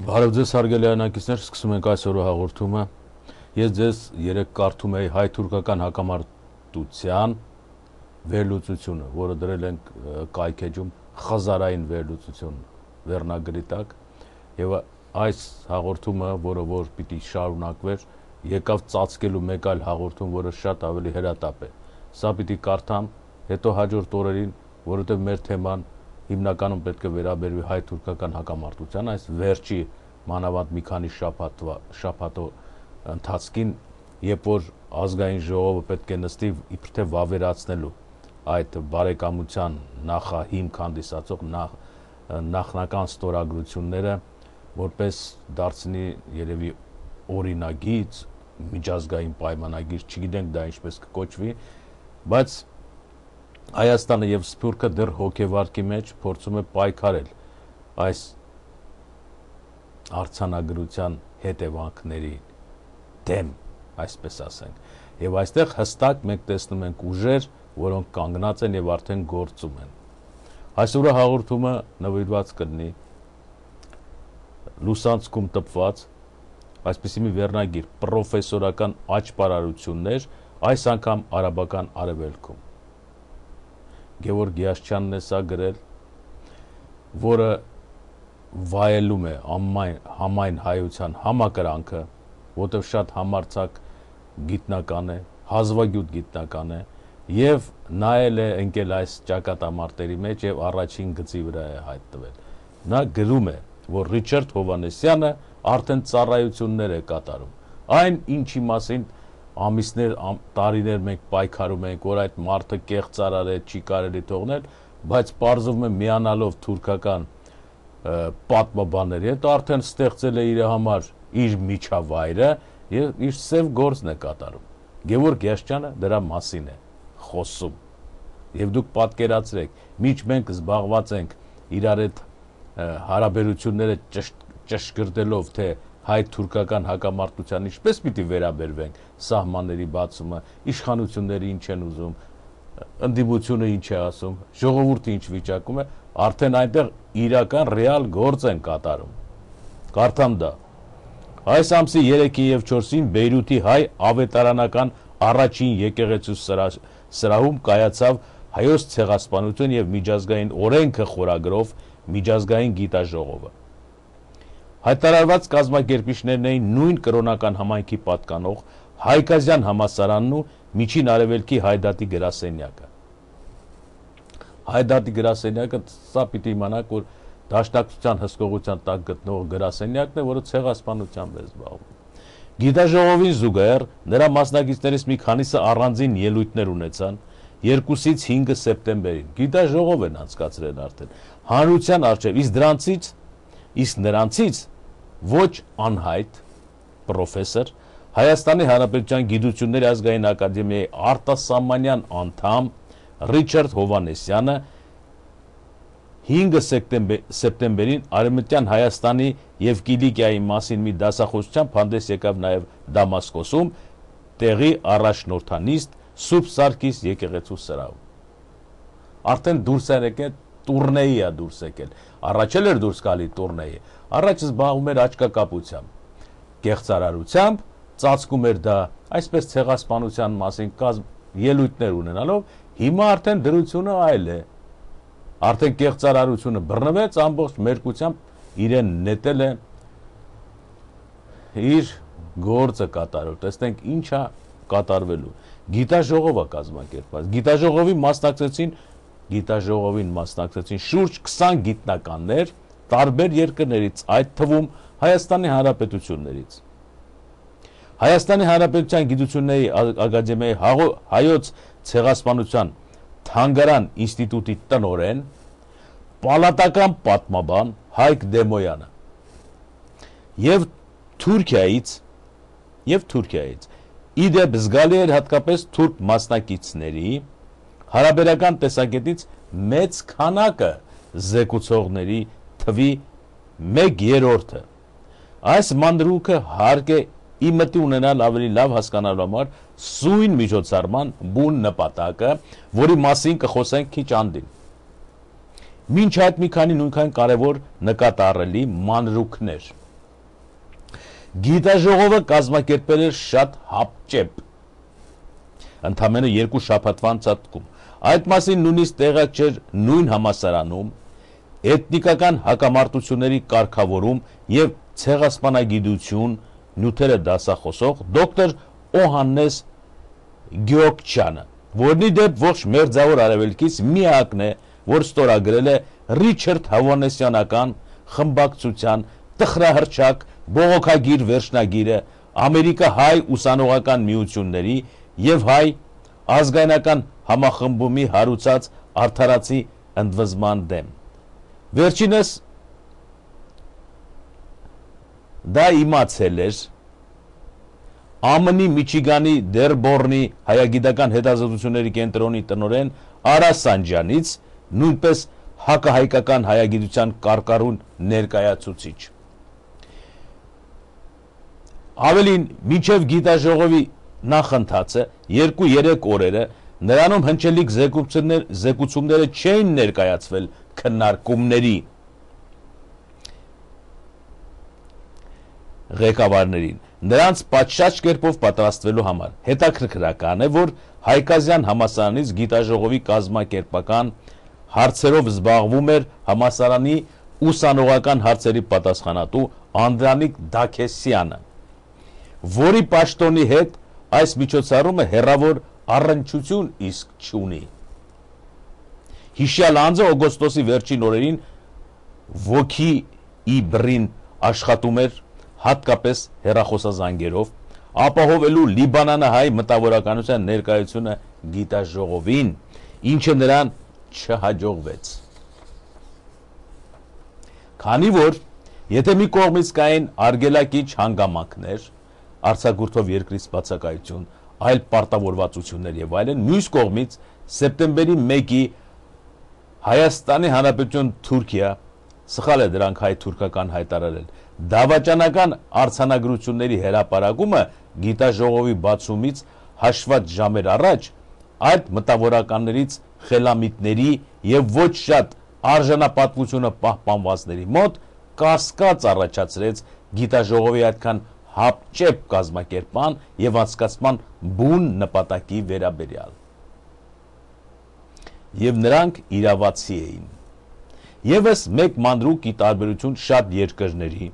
Բարև ձեզ հարգելի անակիցներ, սկսում ենք այսօրվա հաղորդումը։ Ես ձեզ երեք կարդում էի հայ-թուրքական հակամարտության վերլուծությունը, որը դրել ենք կայքեջում խզարային վերլուծություն վերնագրի տակ, եւ այս հաղորդումը, որը որ պիտի շարունակվեր, եկավ ծածկելու մեկ այլ հաղորդում, որը շատ ավելի հրատապ է։ Սա պիտի կարդամ հետո հաջորդ օրերին, որովհետեւ մեր թեման հիմնականում պետք է վերաբերվի հայ-թուրքական հակամարտության այս վերջի մանավանդ մի քանի շաբաթվա շաբաթո ընթացքին, երբ որ ազգային ժողովը պետք է նստի իբր թե վավերացնելու այդ բարեկամության նախահիմք հանդիսացող նախ նախնական ստորագրությունները որպես դարձնի երևի օրինագիծ միջազգային պայմանագիր, չգիտենք դա ինչպես կկոչվի, բայց Հայաստանը եւ Սփյուռքը դեռ հոգեվարկի մեջ փորձում է պայքարել այս արցանագրության հետևանքների դեմ, այսպես ասենք։ Եվ այստեղ հստակ մենք տեսնում ենք ուժեր, որոնք կանգնած են եւ արդեն գործում են։ Այսօրը հաղորդումը նվիրված կլինի լուսանցքում տպված այսպիսի մի վերնագիր՝ պրոֆեսորական աճ պարարություններ այս անգամ արաբական արևելքում։ Գևորգ Գիասչյանն է սա գրել, որը վայելում է ամայն, համայն հայության համակրանքը, որտեղ շատ համարցակ գիտնական է, հազվագյուտ գիտնական է եւ նայել է ընկել այս ճակատամարտերի մեջ եւ առաջին գծի վրա է հայտնվել։ Նա գրում է, որ Ռիչարդ Հովանեսյանը արդեն ծառայություններ է կատարում։ Այն ինչի մասին ամիսներ, ամ, տարիներ մենք պայքարում ենք, որ այդ մարդը կեղծ արարել, չի կարելի թողնել, բայց պարզվում է միանալով թուրքական պատմաբանների հետ արդեն ստեղծել է իր համար իր միջավայրը եւ իր սև գործն է կատարում։ Գևորգ Յաշչյանը դրա մասին է խոսում։ Եվ դուք պատկերացրեք, միջ մենք զբաղված ենք իրար այդ հարաբերությունները ճշտ ճշգրտելով, թե հայ-թուրքական հակամարտության ինչպես պիտի վերաբերվենք, սահմանների բացումը, իշխանությունները ինչ են ուզում, ընդդիմությունը ինչ է ասում, ժողովուրդը ինչ վիճակում է, արդեն այնտեղ իրական ռեալ գործ են կատարում։ Կարդամ դա։ Այս ամսի 3-ին եւ 4-ին Բեյրութի հայ ավետարանական առաջին եկեղեցու սրահում կայացավ հայոց ցեղասպանություն եւ միջազգային օրենքը խորագրով միջազգային գիտաժողովը։ Հայտարարված կազմակերպիչներն էին նույն կրոնական համայնքի պատկանող Հայկազյան համասարանն ու Միջին Արևելքի Հայդատի գրասենյակը։ Հայդատի գրասենյակը սա պիտի իմանաք, որ դաշնակցության հսկողության տակ գտնող գրասենյակն է, որը ցեղասպանությամբ է զբաղվում։ Գիտաժողովին զուգահեռ նրա մասնակիցներից մի քանիսը առանձին ելույթներ ունեցան 2-ից 5 սեպտեմբերին։ Գիտաժողով են անցկացրել արդեն։ Հանրության արժև, իսկ դրանցից իսկ նրանցից ոչ անհայտ պրոֆեսոր Հայաստանի Հանրապետության Գիտությունների ազգային ակադեմիայի արտասահմանյան անդամ Ռիչարդ Հովանեսյանը 5 սեպտեմբերին Արևմտյան Հայաստանի եւ Կիլիկիայի մասին մի դասախոսությամբ հանդես եկավ նաեւ Դամասկոսում տեղի առաջնորդանիստ Սուրբ Սարգիս եկեղեցու սրահում։ Արդեն դուրս է եկել տուրնեի է դուրս եկել։ Առաջել էր դուրս գալի տուրնեի։ Առաջ զբաղվում էր աչքակապությամբ, գեղծարարությամբ, ծածկում էր դա այսպես ցեղասպանության մասին կազմ ելույթներ ունենալով, հիմա արդեն դրությունը այլ է։ Արդեն կեղծարարությունը բռնվեց ամբողջ մերկությամբ իրեն նետել է իր գործը կատարել։ Տեսնենք ինչա կատարվելու։ Գիտաժողովը կազմակերպված։ Գիտաժողովի մասնակցեցին 1 գիտաժողովին մասնակցեցին շուրջ 20 գիտնականներ տարբեր երկրներից, այդ թվում Հայաստանի Հանրապետություններից։ Հայաստանի Հանրապետության գիտությունների ակադեմիայի հայոց ցեղասպանության թանգարան ինստիտուտի տնորեն պալատական պատմաբան Հայկ Դեմոյանը եւ Թուրքիայից եւ Թուրքիայից իդեպ զգալի էր հատկապես թուրք մասնակիցների հարաբերական տեսակետից մեծ քանակը զեկուցողների թվի 1/3-ը։ Այս մանդրուկը հարկ է ի մտի ունենալ ավելի լավ հասկանալու համար սույն միջոցառման բուն նպատակը, որի մասին կխոսենք քիչ անդին։ Մինչ այդ մի քանի նույնքան կարևոր նկատառելի մանրուքներ։ Գիտաժողովը կազմակերպել էր շատ հապճեպ ընդամենը երկու շաբաթվան ցածկում Այդ մասին նույնիսկ տեղակ չէր նույն համասարանում էթնիկական հակամարտությունների կարգավորում եւ ցեղասպանագիտություն նյութերը դասախոսող դոկտոր Օհաննես Գյոկչյանը, որնի դեպ ողջ մերձավոր արևելքից միակն է, որ ստորագրել է Ռիչարդ Հավանեսյանական խմբակցության տխրահրճակ բողոքագիր վերջնագիրը Ամերիկա հայ ուսանողական միությունների եւ հայ ազգայնական համախմբումի հարուցած արդարացի ընդվզման դեմ։ Վերջինս դա իմացել էր ԱՄՆ-ի Միչիգանի Դերբորնի հայագիտական հետազոտությունների կենտրոնի տնորեն Արա Սանջանից նույնպես հակահայկական հայագիտության կարկառուն ներկայացուցիչ։ Ավելին, միջև գիտաժողովի նախընթացը 2-3 օրերը Նրանում հնչելիք զեկուցումներ, զեկուցումները չէին ներկայացվել քննարկումների ղեկավարներին նրանց պատշաճ կերպով պատրաստվելու համար։ Հետաքրքրական է, որ Հայկազյան համասարանից գիտաժողովի կազմակերպական հարցերով զբաղվում էր համասարանի ուսանողական հարցերի պատասխանատու Անդրանիկ Դաքեսյանը, որի պաշտոնի հետ այս միջոցառումը հերավոր առնչություն իսկ չունի։ Հիշյալ անձը օգոստոսի վերջին օրերին ոգի իբրին աշխատում էր հատկապես հերախոսազանգերով, ապահովելու լիբանանահայ մտավորականության ներկայությունը գիտաժողովին, ինչը նրան չհաջողվեց։ Քանի որ եթե մի կողմից կային արգելակիչ հանգամանքներ, արցագուրթով երկրից բացակայություն, այլ պարտավորվածություններ եւ այլն։ Մյուս կողմից սեպտեմբերի 1-ի Հայաստանի Հանրապետություն Թուրքիա սխալ է դրանք հայ-թուրքական հայտարարել։ Դավաճանական արցանագրությունների հերապարակումը գիտաժողովի բացումից հաշված ժամեր առաջ այդ մտավորականներից խելամիտների եւ ոչ շատ արժանապատվությունը պահպանվածների մոտ կասկած առաջացրեց գիտաժողովի այդքան հապճեպ կազմակերպման եւ անցկացման բուն նպատակի վերաբերյալ։ Եվ նրանք իրավացի էին։ Եվս մեկ մանրուկի տարբերություն շատ երկրների։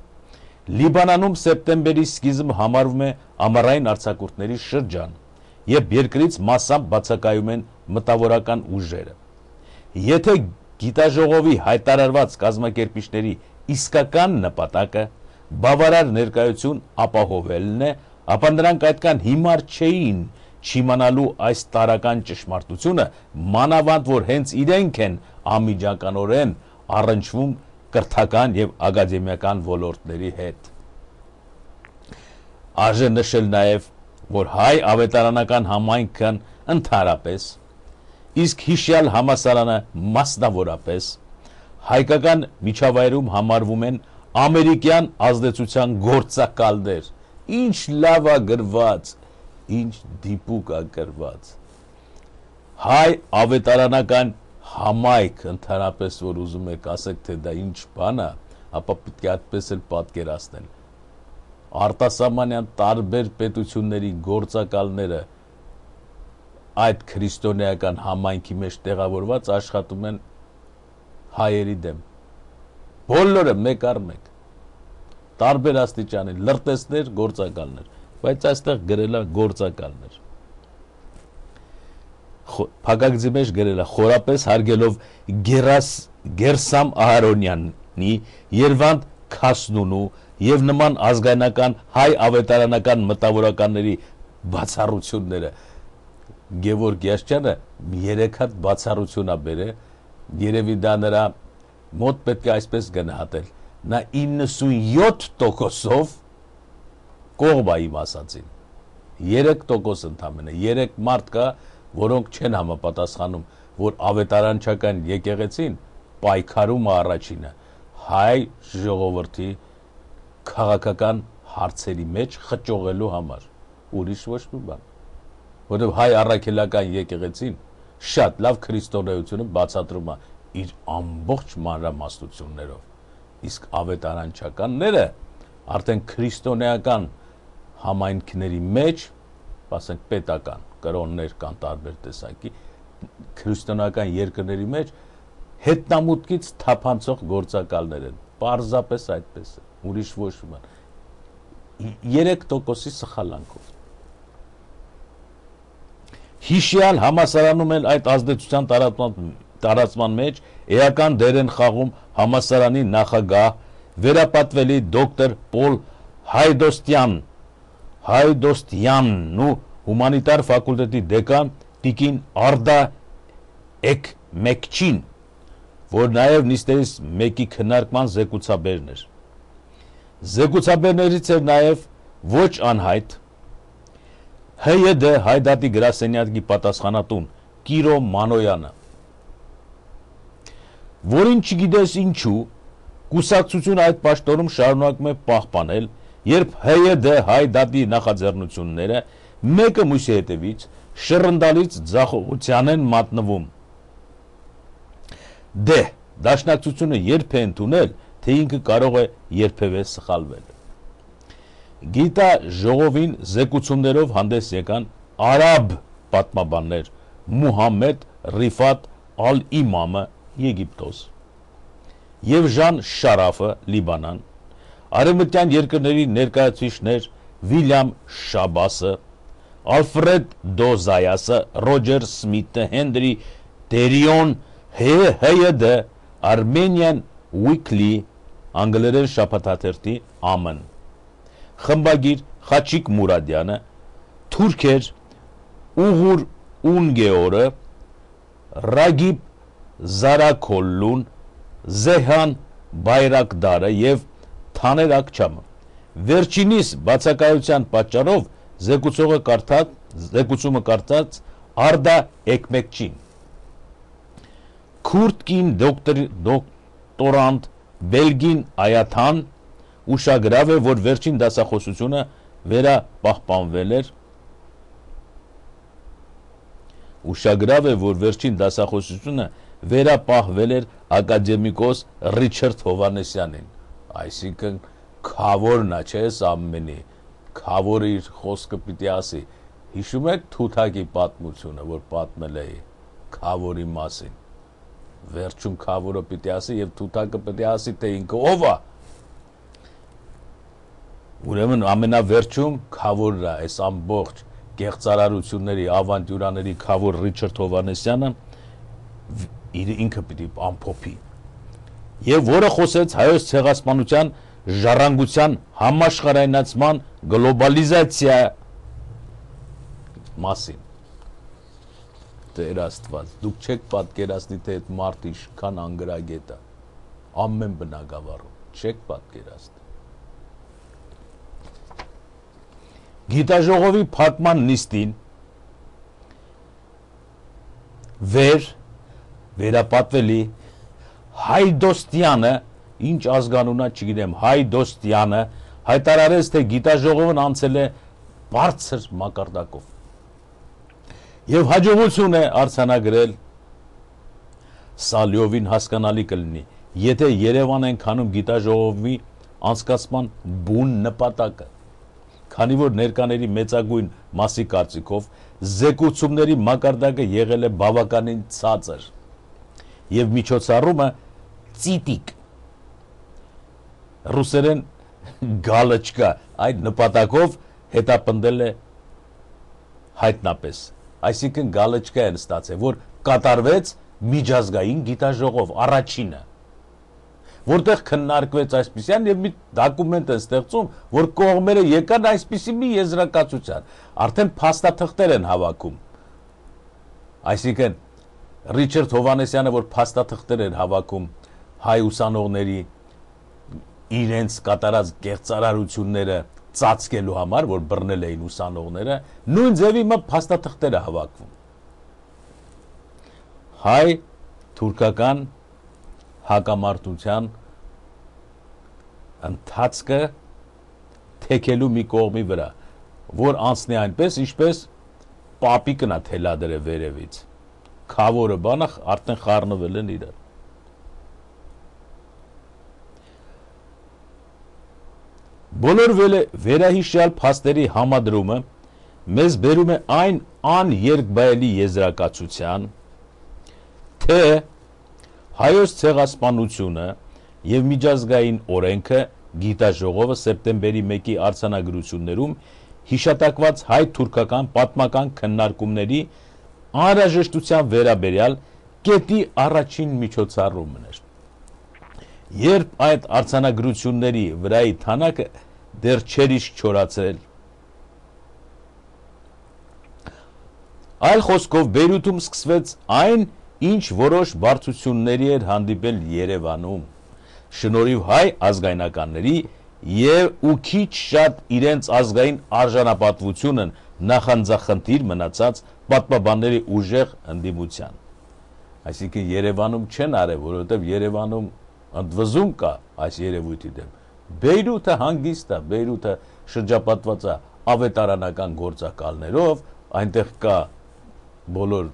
Լիբանանում սեպտեմբերի սկիզբը համարվում է ամառային արձակուրդների շրջան, երբ երկրից մասամբ բացակայում են մտավորական ուժերը։ Եթե գիտաժողովի հայտարարված կազմակերպիչների իսկական նպատակը բավարար ներկայություն ապահովելն է, ապա նրանք այդքան հիմար չէին չիմանալու այս տարական ճշմարտությունը, մանավանդ որ հենց իրենք են ամիջականորեն առնչվում կրթական եւ ակադեմիական ոլորտների հետ։ Արժե նշել նաեւ, որ հայ ավետարանական համայնքն ընդհանրապես իսկ հիշյալ համասարանը մասնավորապես հայկական միջավայրում համարվում են ամերիկյան ազդեցության գործակալներ։ Ինչ լավա գրված, ինչ դիպուկ ագրված։ Հայ ավետարանական համայք ընդհանրապես որ ուզում եք ասեք թե դա ինչ բան է, ապա պետք է այդպես էլ պատկերացնել։ Արտասահմանյան տարբեր պետությունների գործակալները այդ քրիստոնեական համայնքի մեջ տեղավորված աշխատում են հայերի դեմ բոլորը մեկ առ մեկ տարբեր աստիճանի լրտեսներ, գործակալներ, բայց այստեղ գրելա գործակալներ։ Փակագծի մեջ գրելա խորապես հարգելով Գերաս Գերսամ Ահարոնյանի Երևանդ Քասնունու եւ նման ազգայնական հայ ավետարանական մտավորականների բացառությունները Գևորգ Յաշչյանը երեք հատ բացառություն է բերել երևի դա նրա մոտ պետք է այսպես գնահատել, նա 97%-ով կողմ է իմ ասացին։ 3% ընդամենը, 3 մարդ կա, որոնք չեն համապատասխանում, որ ավետարանչական եկեղեցին պայքարում է առաջինը հայ ժողովրդի քաղաքական հարցերի մեջ խճողելու համար, ուրիշ ոչ մի բան։ Որտեւ հայ առաքելական եկեղեցին շատ լավ քրիստոնեությունը բացատրում է իր ամբողջ մանրամասնություններով։ Իսկ ավետարանչականները արդեն քրիստոնեական համայնքների մեջ, ասենք պետական կրոններ կան տարբեր տեսակի, քրիստոնական երկրների մեջ հետնամուտքից թափանցող գործակալներ են։ Պարզապես այդպես է, ուրիշ ոչ մի։ 3%-ի սխալանքով հիշյալ համասարանում են այդ ազդեցության տարածման տարածման մեջ էական դեր են խաղում համասարանի նախագահ վերապատվելի դոկտոր Պոլ Հայդոստյան Հայդոստյանն ու հումանիտար ֆակուլտետի դեկան Տիկին Արդա Էկմեկչին, որ նաև նիստերից մեկի քննարկման զեկուցաբերն էր։ Զեկուցաբերներից էր նաև ոչ անհայտ ՀՅԴ հայդատի գրասենյակի պատասխանատուն Կիրո Մանոյանը որին չգիտես ինչու կուսակցությունը այդ պաշտորում շարունակում է պահպանել, երբ ՀՅԴ e հայդատի նախաձեռնությունները մեկը մյուսի հետևից շռնդալից ձախողության են մատնվում։ Դե, դաշնակցությունը երբ է ընդունել, թե ինքը կարող է երբևէ սխալվել։ Գիտա ժողովին զեկուցումներով հանդես եկան արաբ պատմաբաններ Մուհամեդ Ռիֆատ Ալ-Իմամը Եգիպտոս եւ Ժան Շարաֆը Լիբանան, արևմտյան երկրների ներկայացուցիչներ Վիլյամ Շաբասը, Ալֆրեդ Դոզայասը, Ռոջեր Սմիթը, Հենրի Տերիոն ՀՀԴ, Armenian Weekly, անգլերեն շաբաթաթերթի ԱՄՆ։ Խմբագիր Խաչիկ Մուրադյանը, թուրքեր Ուղուր Ունգեորը, Ռագիբ Զարաքոլլուն, Զեհան Բայրակդարը եւ Թաներ Ակչամը։ Վերջինիս բացակայության պատճառով զեկուցողը կարդաց զեկուցումը կարդաց Արդա Էկմեկչին։ Քուրտկին դոկտոր դոկտորանտ Բելգին Այաթան ուշագրավ է, որ վերջին դասախոսությունը վերապահպանվել էր ուշագրավ է, որ վերջին դասախոսությունը վերապահվել էր ակադեմիկոս Ռիչարդ Հովանեսյանին։ Այսինքն խավորն է, չէ՞, ամենի։ Խավորը իր խոսքը պիտի ասի։ Հիշում եք Թութակի պատմությունը, որ պատմել էի խավորի մասին։ Վերջում խավորը պիտի ասի եւ Թութակը պիտի ասի, թե ինքը ով է։ Ուրեմն ամենավերջում խավորն է, այս ամբողջ գեղծարարությունների ավանտյուրաների խավոր Ռիչարդ Հովանեսյանը իր ինքը պիտի ամփոփի։ Եվ որը խոսեց հայոց ցեղասպանության ժառանգության համաշխարհայնացման գլոբալիզացիա մասին։ Տեր Աստված, դուք չեք պատկերացնի, թե այդ մարդը ինչքան անգրագետ է։ Ամեն բնակավարում չեք պատկերացնի։ Գիտաժողովի փակման նիստին վեր վերապատվելի Հայդոստյանը, ինչ ազգանունա չգիտեմ, Հայդոստյանը հայտարարեց, թե գիտաժողովն անցել է բարձր մակարդակով։ Եվ հաջողություն է արցանագրել Սալյովին հասկանալի կլինի, եթե Երևան են քանում գիտաժողովի անցկացման բուն նպատակը, քանի որ ներկաների մեծագույն մասի կարծիքով զեկուցումների մակարդակը եղել է բավականին ցածր եւ միջոցառումը ծիտիկ ռուսերեն գալոչկա այդ նպատակով հետապնդել է հայտնապես այսինքն գալոչկա են ստացել որ կատարվեց միջազգային գիտաժողով առաջինը որտեղ քննարկվեց այսպիսյան եւ մի դոկումենտ են ստեղծում, որ կողմերը եկան այսպիսի մի եզրակացության։ Արդեն փաստաթղթեր են հավաքում։ Այսինքն Ռիչարդ Հովանեսյանը, որ փաստաթղթեր էր հավաքում հայ ուսանողների իրենց կատարած կեղծարարությունները ծածկելու համար, որ բռնել էին ուսանողները, նույն ձևի մը փաստաթղթերը հավաքվում։ Հայ թուրքական հակամարտության ընթացքը թեքելու մի կողմի վրա, որ անցնի այնպես, ինչպես պապիկն է թելադրը վերևից քավորը բանը արդեն խառնվել են իրար։ Բոլորվել է վերահիշյալ փաստերի համադրումը մեզ բերում է այն աներկբայելի եզրակացության, թե հայոց ցեղասպանությունը եւ միջազգային օրենքը գիտաժողովը սեպտեմբերի 1-ի արցանագրություններում հիշատակված հայ-թուրքական պատմական քննարկումների անհրաժեշտության վերաբերյալ կետի առաջին միջոցառումն էր։ Երբ այդ արցանագրությունների վրայի թանակը դեռ չեր իսկ չորացրել, Այլ խոսքով Բեյրութում սկսվեց այն, ինչ որոշ բարձությունների էր հանդիպել Երևանում։ Շնորհիվ հայ ազգայնականների եւ ու քիչ շատ իրենց ազգային արժանապատվությունն նախանձախնդիր մնացած պատմաբանների ուժեղ ընդդիմության։ Այսինքն Երևանում չեն արել, որովհետև Երևանում ընդվզում կա այս երևույթի դեմ։ Բեյրութը հանգիստ է, Բեյրութը շրջապատված է ավետարանական գործակալներով, այնտեղ կա բոլոր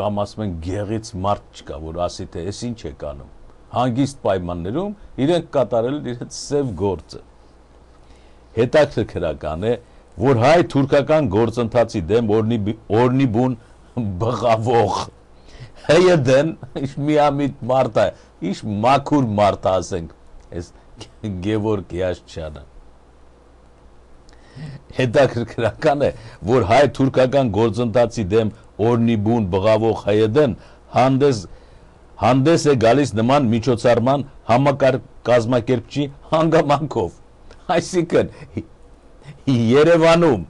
կամ ասում են գեղից մարդ չկա, որ ասի թե ես ինչ եք անում։ Հանգիստ պայմաններում իրենք կատարել իրենց սև գործը։ Հետաքրքրական է, որ որ հայ-թուրքական գործընթացի դեմ օրնի օրնի բուն բղավող հեյը դեն իշ միամիտ մարդ է իշ մաքուր մարդ ասենք այս Գևորգ Յաշչյանը հետաքրքրական է, որ հայ-թուրքական գործընթացի դեմ օրնի բուն բղավող հայդեն հանդես հանդես է գալիս նման միջոցառման համակարգ կազմակերպչի հանգամանքով։ Այսինքն Երևանում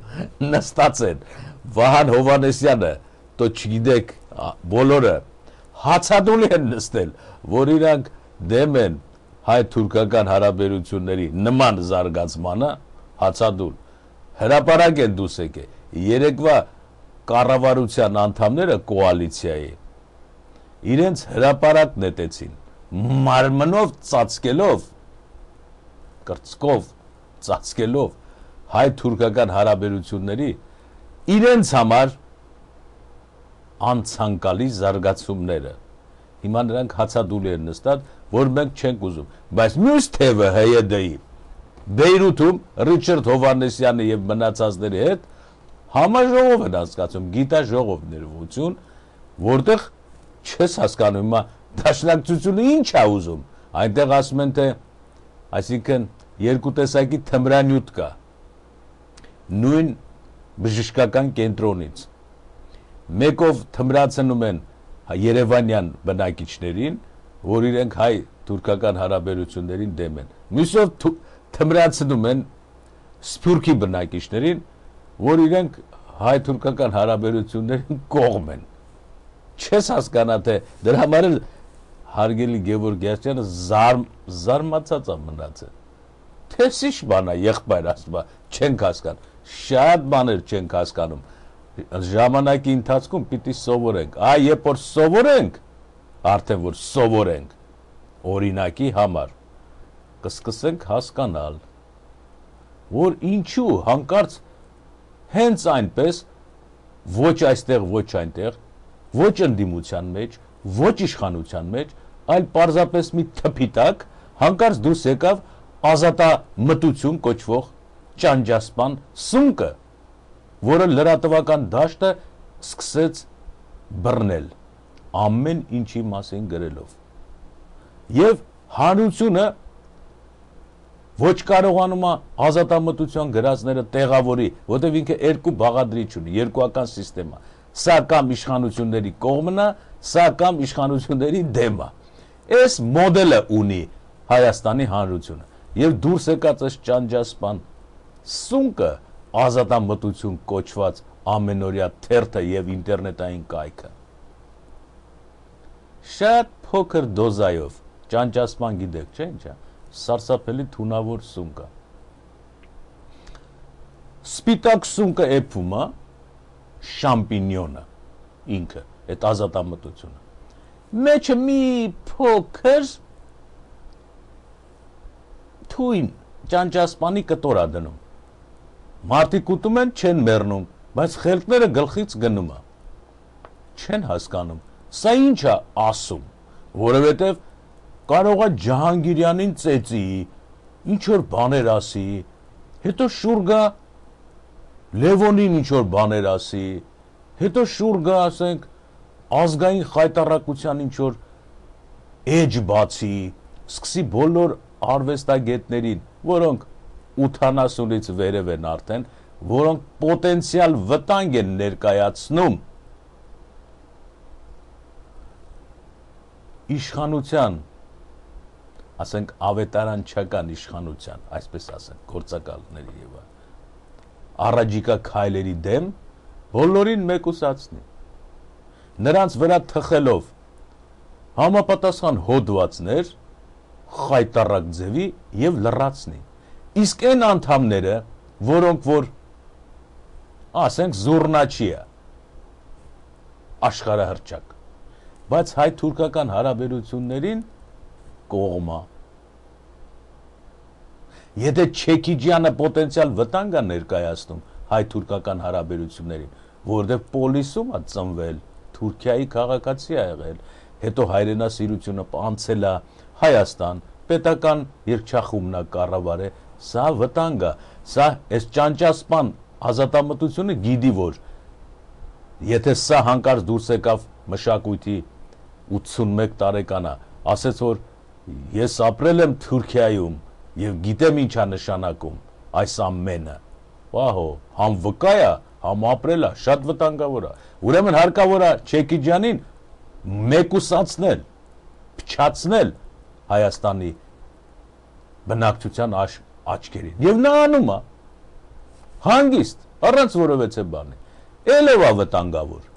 նստած են Վահան Հովանեսյանը, તો չգիտեք բոլորը հացադուլ են նստել, որ իրանք դեմ են հայ-թուրքական հարաբերությունների նման զարգացմանը հացադուլ։ Հրապարակ են դուս եկե։ Երեկվա կառավարության անդամները կոալիցիայի իրենց հրապարակ նետեցին մարմնով ծածկելով կրծկով ծածկելով հայ-թուրքական հարաբերությունների իրենց համար անցանկալի զարգացումները։ Հիմա նրանք հացադուլ են նստած, որ մենք չենք ուզում, բայց մյուս թևը ՀՅԴ-ի e Բեյրութում Ռիչարդ Հովանեսյանի եւ մնացածների հետ համաժողով են հասկացում գիտաժողով ներվություն, որտեղ չես հասկանում հիմա դաշնակցությունը ինչ է ուզում։ Այնտեղ ասում են թե այսինքն երկու տեսակի թմրանյութ կա նույն բժշկական կենտրոնից։ Մեկով թմրացնում են Երևանյան բնակիչներին, որ իրենք հայ թուրքական հարաբերություններին դեմ են։ Մյուսով թմրացնում են Սփյուռքի բնակիչներին, որ իրենք հայ թուրքական հարաբերություններին կողմ են։ Չես հասկանա թե դրա համար էլ հարգելի Գևորգյանը զարմ զարմացած է մնացել։ Թե ինչ բան է, եղբայր ասում, չենք հասկանում շատ բաներ չենք հասկանում ժամանակի ընթացքում պիտի սովորենք։ Այ երբ որ սովորենք, արդեն որ սովորենք օրինակի համար, կսկսենք հասկանալ, որ ինչու հանկարծ հենց այնպես ոչ այստեղ, ոչ այնտեղ, ոչ ընդդիմության մեջ, ոչ իշխանության մեջ, այլ պարզապես մի թփիտակ հանկարծ դուրս եկավ ազատամտություն կոչվող ճանջասպան սումկը, որը լրատվական դաշտը սկսեց բռնել ամեն ինչի մասին գրելով։ Եվ հանրությունը ոչ կարողանում է ազատամտության գրածները տեղավորի, որտեղ ինքը երկու բաղադրիչ ունի, երկուական համակարգ։ Սա կամ իշխանությունների կողմն է, սա կամ իշխանությունների դեմ է։ Այս մոդելը ունի Հայաստանի հանրությունը եւ դուրս եկած այս ճանջասպան սունկը ազատամտություն կոչված ամենօրյա թերթը եւ ինտերնետային կայքը։ Շատ փոքր դոզայով ճանճասման գիտեք, չէ՞ ինչա։ Սարսափելի թունավոր սունկը։ Սպիտակ սունկը էփում է շամպինյոնը ինքը, այդ ազատամտությունը։ Մեջը մի փոքր թույն ճանճասպանի կտորա դնում Մարդիկ ուտում են, չեն մեռնում, բայց խելքները գլխից գնում է։ Չեն հասկանում։ Սա ի՞նչ է ասում, որովհետև կարող է Ջահանգիրյանին ծեծի, ինչ որ բաներ ասի, հետո շուրգա Լևոնին ինչ որ բաներ ասի, հետո շուրգա ասենք ազգային խայտարակության ինչ որ էջ բացի, սկսի բոլոր արվեստագետներին, որոնք 80-ից վերև են արդեն, որոնք պոտենցիալ վտանգ են ներկայացնում իշխանության, ասենք ավետարանչական իշխանության, այսպես ասենք, գործակալների եւ առաջիկա քայլերի դեմ բոլորին մեկուսացնի։ Նրանց վրա թխելով համապատասխան հոդվածներ, խայտարակ ձևի եւ լրացնի։ Իսկ այն անդամները, որոնք որ ասենք զուռնաչիա աշխարհահռչակ, բայց հայ-թուրքական հարաբերություններին կողմա։ Եթե Չեքիջյանը պոտենցիալ վտանգ է ներկայացնում հայ-թուրքական հարաբերություններին, որտեղ պոլիսում է ծնվել, Թուրքիայի քաղաքացի է եղել, հետո հայրենասիրությունը անցել է Հայաստան, պետական երկչախումն է կառավարել Սա վտանգ է, սա այս ճանճասպան ազատամտությունը գիտի որ եթե սա հանկարծ դուրս եկավ մշակույթի 81 տարեկանա, ասեց որ ես ապրել եմ Թուրքիայում եւ գիտեմ ինչա նշանակում այս ամենը։ Պահո, համ վկայա, համ ապրելա, շատ վտանգավոր է։ Ուրեմն հարկավոր է Չեկիջյանին մեկուսացնել, փչացնել Հայաստանի բնակչության աշ աչքերին։ Եվ նա անում է հանգիստ, առանց որևէ բանի։ Էլևա վտանգավոր։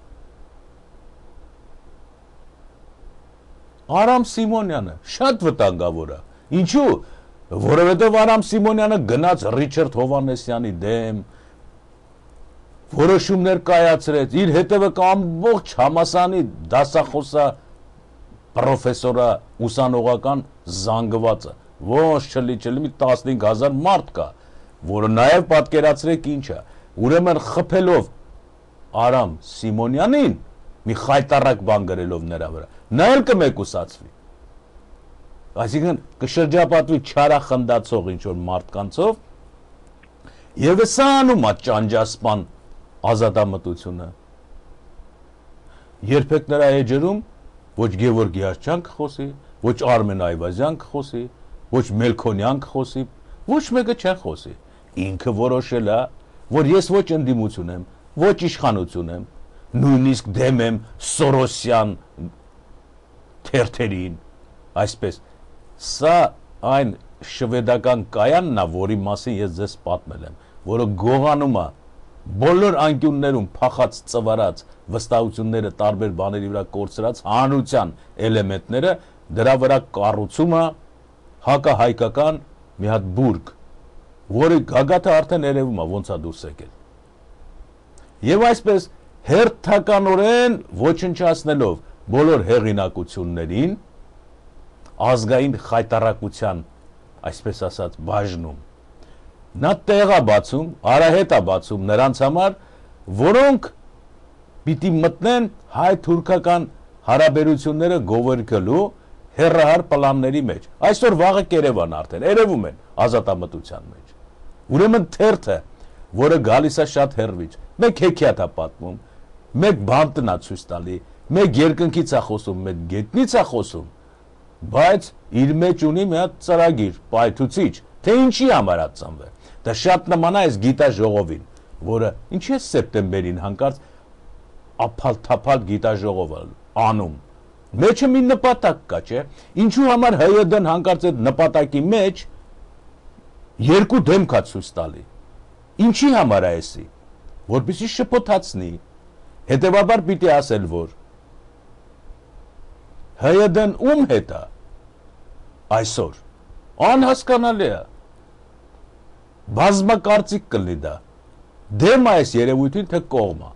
Արամ Սիմոնյանը շատ վտանգավոր է։ Ինչու՞, որովհետև Արամ Սիմոնյանը գնաց Ռիչարդ Հովանեսյանի դեմ, որոշումներ կայացրեց, իր հետևը կամբողջ համասանի դասախոսա պրոֆեսորա ուսանողական զանգվածը ոնց չլիչելի մի 15000 մարդ կա, որը նաև պատկերացրեք ինչ է։ Ուրեմն խփելով Արամ Սիմոնյանին մի խայտարակ բան գրելով նրա վրա, նա էլ կմեկուսացվի։ Այսինքն կշրջապատվի չարախնդացող ինչ որ մարդկանցով եւ սա անում է ճանջասպան ազատամտությունը։ Երբեք նրա էջերում ոչ Գևորգ Գիարչյան կխոսի, ոչ Արմեն Այվազյան կխոսի, ոչ Մելքոնյան կխոսի, ոչ մեկը չխոսի։ Ինքը որոշել է, որ ես ոչ ընդդիմություն եմ, ոչ իշխանություն եմ, նույնիսկ դեմ եմ Սորոսյան թերթերին, այսպես։ Սա այն շվեդական կայանն է, որի մասին ես ձեզ պատմել եմ, որը գողանում է բոլոր անկյուններում փախած ծվարած վստահությունները տարբեր բաների վրա կորցրած հանրության էլեմենտները դրա վրա կառուցումը հակահայկական մի հատ բուրգ, որը գագաթը արդեն երևում է ոնց է դուրս եկել։ Եվ այսպես հերթականորեն ոչնչացնելով բոլոր հեղինակություններին ազգային խայտարակության, այսպես ասած, բաժնում նա տեղա բացում, արահետա բացում նրանց համար, որոնք պիտի մտնեն հայ թուրքական հարաբերությունները գովերգելու հերրահար պլանների մեջ։ Այսօր վաղը Կերևան արդեն երևում են ազատամտության մեջ։ Ուրեմն թերթը, որը գալիս է շատ հերվիչ, մեկ հեքիաթ է պատմում, մեկ բանտն է ցույց տալի, մեկ երկնքից է խոսում, մեկ գետնից է խոսում, բայց իր մեջ ունի մի հատ ծրագիր, պայթուցիչ, թե ինչի համար ածանվել։ Դա շատ նման է այս գիտաժողովին, որը ինչի է սեպտեմբերին հանկարծ ափալ թափալ գիտաժողովը անում Մեջը մի նպատակ կա, չէ։ Ինչու համար ՀՅԴ-ն հանկարծ այդ նպատակի մեջ երկու դեմ կա ցույց տալի։ Ինչի համար է էսի։ Որպեսի շփոթացնի։ Հետևաբար պիտի ասել, որ ՀՅԴ-ն ում հետ է այսօր։ Անհասկանալի է։ Բազմակարծիք կլինի դա։ Դեմ այս երևույթին թե կողմա։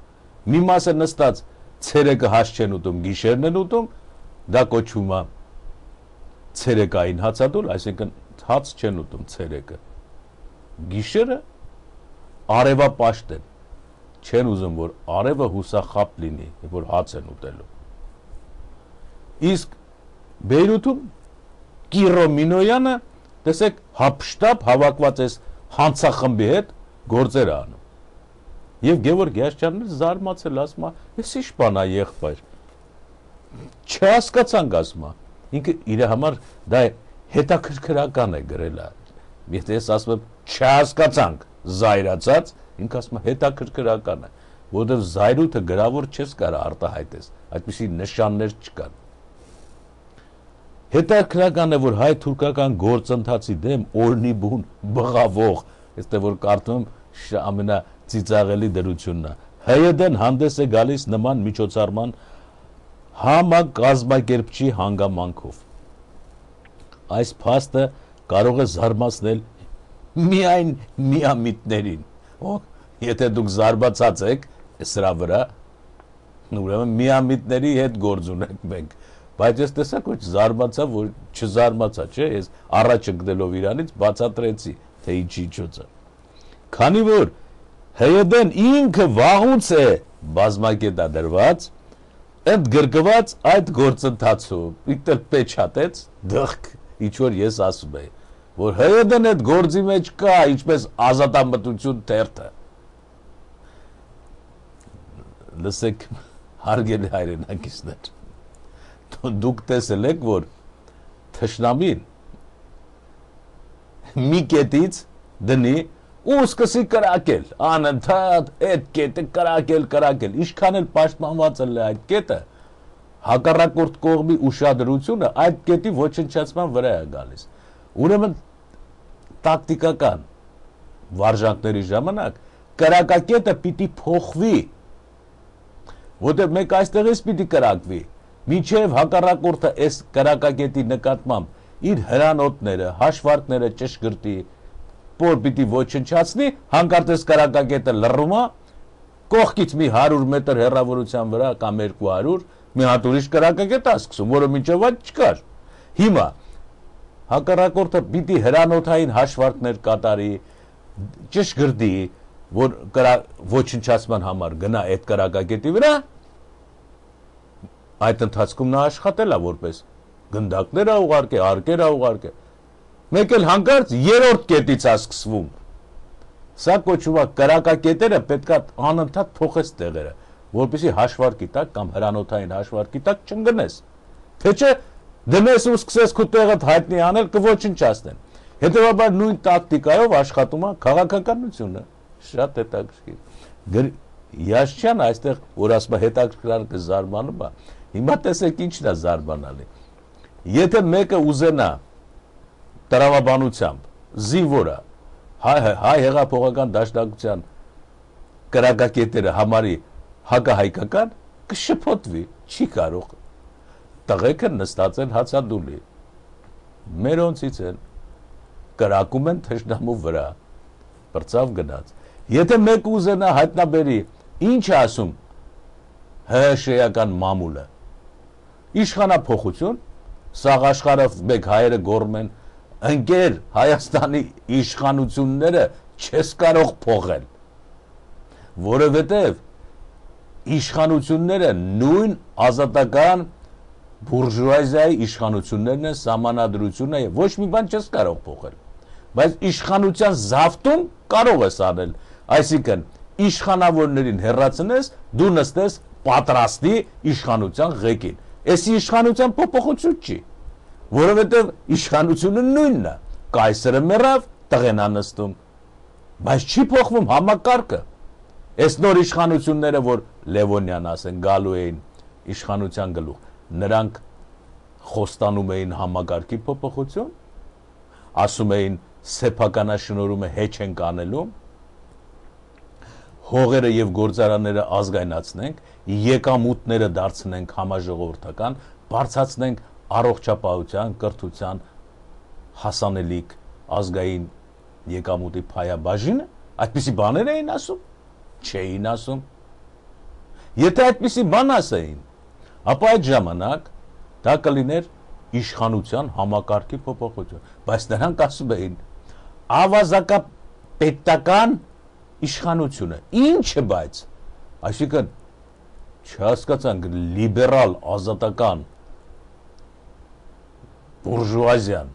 Մի մասը նստած ցերեկը հաշ չեն ուտում, գիշերն են ուտում, Դա կոչվում է ցերեկային հացադուլ, այսինքն հաց չեն ուտում ցերեկը։ Գիշերը արևապաշտ են։ Չեն ուզում, որ արևը հուսախապ լինի, որ հաց են ուտելու։ Իսկ Բեյրութում Կիրո Մինոյանը, տեսեք, հապշտապ հավաքված է հանցախմբի հետ գործեր անում։ Եվ Գևորգ Գյաշչյանն զարմացել ասում է, «Էս ի՞նչ բան է, եղբայր» չհասկացան գազմա։ Ինքը իր համար դա հետաքրքրական է գրելա։ Եթե ես ասում եմ չհասկացանք զայրացած, ինքը ասում է հետաքրքրական է, որովհետև զայրույթը գրավոր չես կարող արտահայտես, այդպիսի նշաններ չկան։ Հետաքրական է, որ հայ թուրքական գործընթացի դեմ օրնի բուն բղավող, այստեղ որ կարդում ամենա ծիծաղելի դրությունն է։ ՀՅԴ-ն հանդես է գալիս նման միջոցառման համակազմակերպչի հանգամանքով։ Այս փաստը կարող է զարմացնել միայն միամիտներին։ Օք, եթե դուք զարմացած եք սրա վրա, ուրեմն միամիտների հետ գործ ունենք մենք։ Բայց ես տեսա, որ զարմացա, որ չզարմացա, չէ, ես առաջ ընկնելով Իրանից բացատրեցի, թե ինչի ճոճը։ Քանի որ ՀՅԴ-ն ինքը վաղուց է բազմակետադրված, ընդգրկված այդ գործընթացում։ Ինքն էլ պեչատեց դղք, ինչ որ ես ասում եի, որ ՀՅԴ-ն այդ գործի մեջ կա, ինչպես ազատամտություն թերթը։ Լսեք, հարգելի հայրենակիցներ, դուք տեսել եք, որ թշնամին մի կետից դնի ու սկսի կրակել, անընդհատ այդ կետը կրակել, կրակել։ Ինչքան էլ պաշտպանված է այդ կետը, հակառակորդ կողմի ուշադրությունը այդ կետի ոչնչացման վրա է գալիս։ Ուրեմն տակտիկական վարժանքների ժամանակ կրակակետը պիտի փոխվի, որտեղ մեկ այստեղից պիտի կրակվի, միջև հակառակորդը այս կրակակետի նկատմամբ իր հրանոթները, հաշվարկները ճշգրտի, որ պիտի ոչնչացնի, հանկարծ կարակակետը լռում է, կողքից մի 100 մետր հեռավորության վրա կամ 200 մի հատ ուրիշ կրակակետ է սկսում, որը մինչև այդ չկար։ Հիմա հակառակորդը պիտի հրանոթային հաշվարկներ կատարի, ճշգրտի, որ կրա ոչնչացման համար գնա այդ կրակակետի վրա, այդ ընթացքում նա աշխատել է որպես գնդակներ է ուղարկե, արկեր է ուղարկե, մեկ էլ հանկարծ երրորդ կետից է սկսվում։ Սա կոչվում է կրակակետերը պետքա անընդհատ փոխես տեղերը, որպեսզի հաշվարկի տակ կամ հրանոթային հաշվարկի տակ չընկնես։ Թե չէ դնես ու սկսես քո տեղը հայտնի անել կոչնչացնեն։ Հետևաբար նույն տակտիկայով աշխատում է քաղաքականությունը։ Շատ հետաքրքիր։ Յաշչյան այստեղ օրասմա հետաքրքրանքը զարմանում է։ Հիմա տեսեք ինչն է զարմանալի։ Եթե մեկը ուզենա տրավաբանությամբ, զինվորը, հայ, հայ հեղափոխական դաշնակության կրակակետերը համարի հակահայկական, կշփոթվի, չի կարող։ Տղեկը նստած են հացադուլի։ Մերոնցից են կրակում են թշնամու վրա։ Բրծավ գնաց։ Եթե մեկ ուզենա հայտնաբերի, ինչ ասում հրշեական մամուլը։ Իշխանապոխություն, սաղ աշխարհով մեկ հայերը գորմ են ընկեր Հայաստանի իշխանությունները չես կարող փողել, որովհետև իշխանությունները նույն ազատական բուրժուազիայի իշխանություններն են, սամանադրությունն է, ոչ մի բան չես կարող փոխել, բայց իշխանության զավթում կարող ես անել, այսինքն իշխանավորներին հերացնես, դու նստես պատրաստի իշխանության ղեկին։ Այս իշխանության փոփոխություն չի որովհետև իշխանությունը նույնն է։ Կայսրը մեռավ, տղեն անստում։ Բայց չի փոխվում համակարգը։ Այս նոր իշխանությունները, որ Լևոնյան ասեն, գալու էին իշխանության գլուխ, նրանք խոստանում էին համակարգի փոփոխություն, ասում էին սեփականաշնորհումը հեչ են կանելու հողերը եւ գործարանները ազգայնացնենք, եկամուտները դարձնենք համաժողովրդական, բարձացնենք առողջապահության, կրթության հասանելիք ազգային եկամուտի փայաբաժինը, այդպիսի բաներ էին ասում, չէին ասում։ Եթե այդպիսի բան ասեին, ապա այդ ժամանակ դա կլիներ իշխանության համակարգի փոփոխություն, բայց նրանք ասում էին ավազակապետական իշխանությունը։ Ինչը բայց, այսինքն չհասկացանք լիբերալ ազատական բուրժուազիան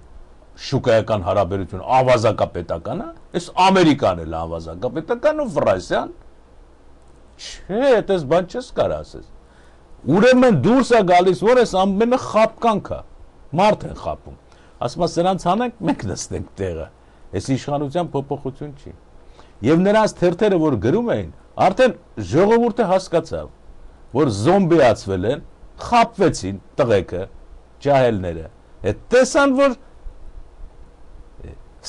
շուկայական հարաբերություն ավազակապետականը, այս Ամերիկան էլ ավազակապետականն ու Ֆրանսիան չէ, այդպես բան չես կար ասես։ Ուրեմն դուրս է գալիս, որ այս ամենը խապկանքա։ Մարդ են խապում։ Ասում է սրանց հանենք, մենք նստենք տեղը։ Այս իշխանության փոփոխություն չի։ Եվ նրանց թերթերը, որ գրում էին, արդեն ժողովուրդը հասկացավ, որ զոմբիացվել են, խապվեցին տղեկը, ջահելները Այդ տեսան որ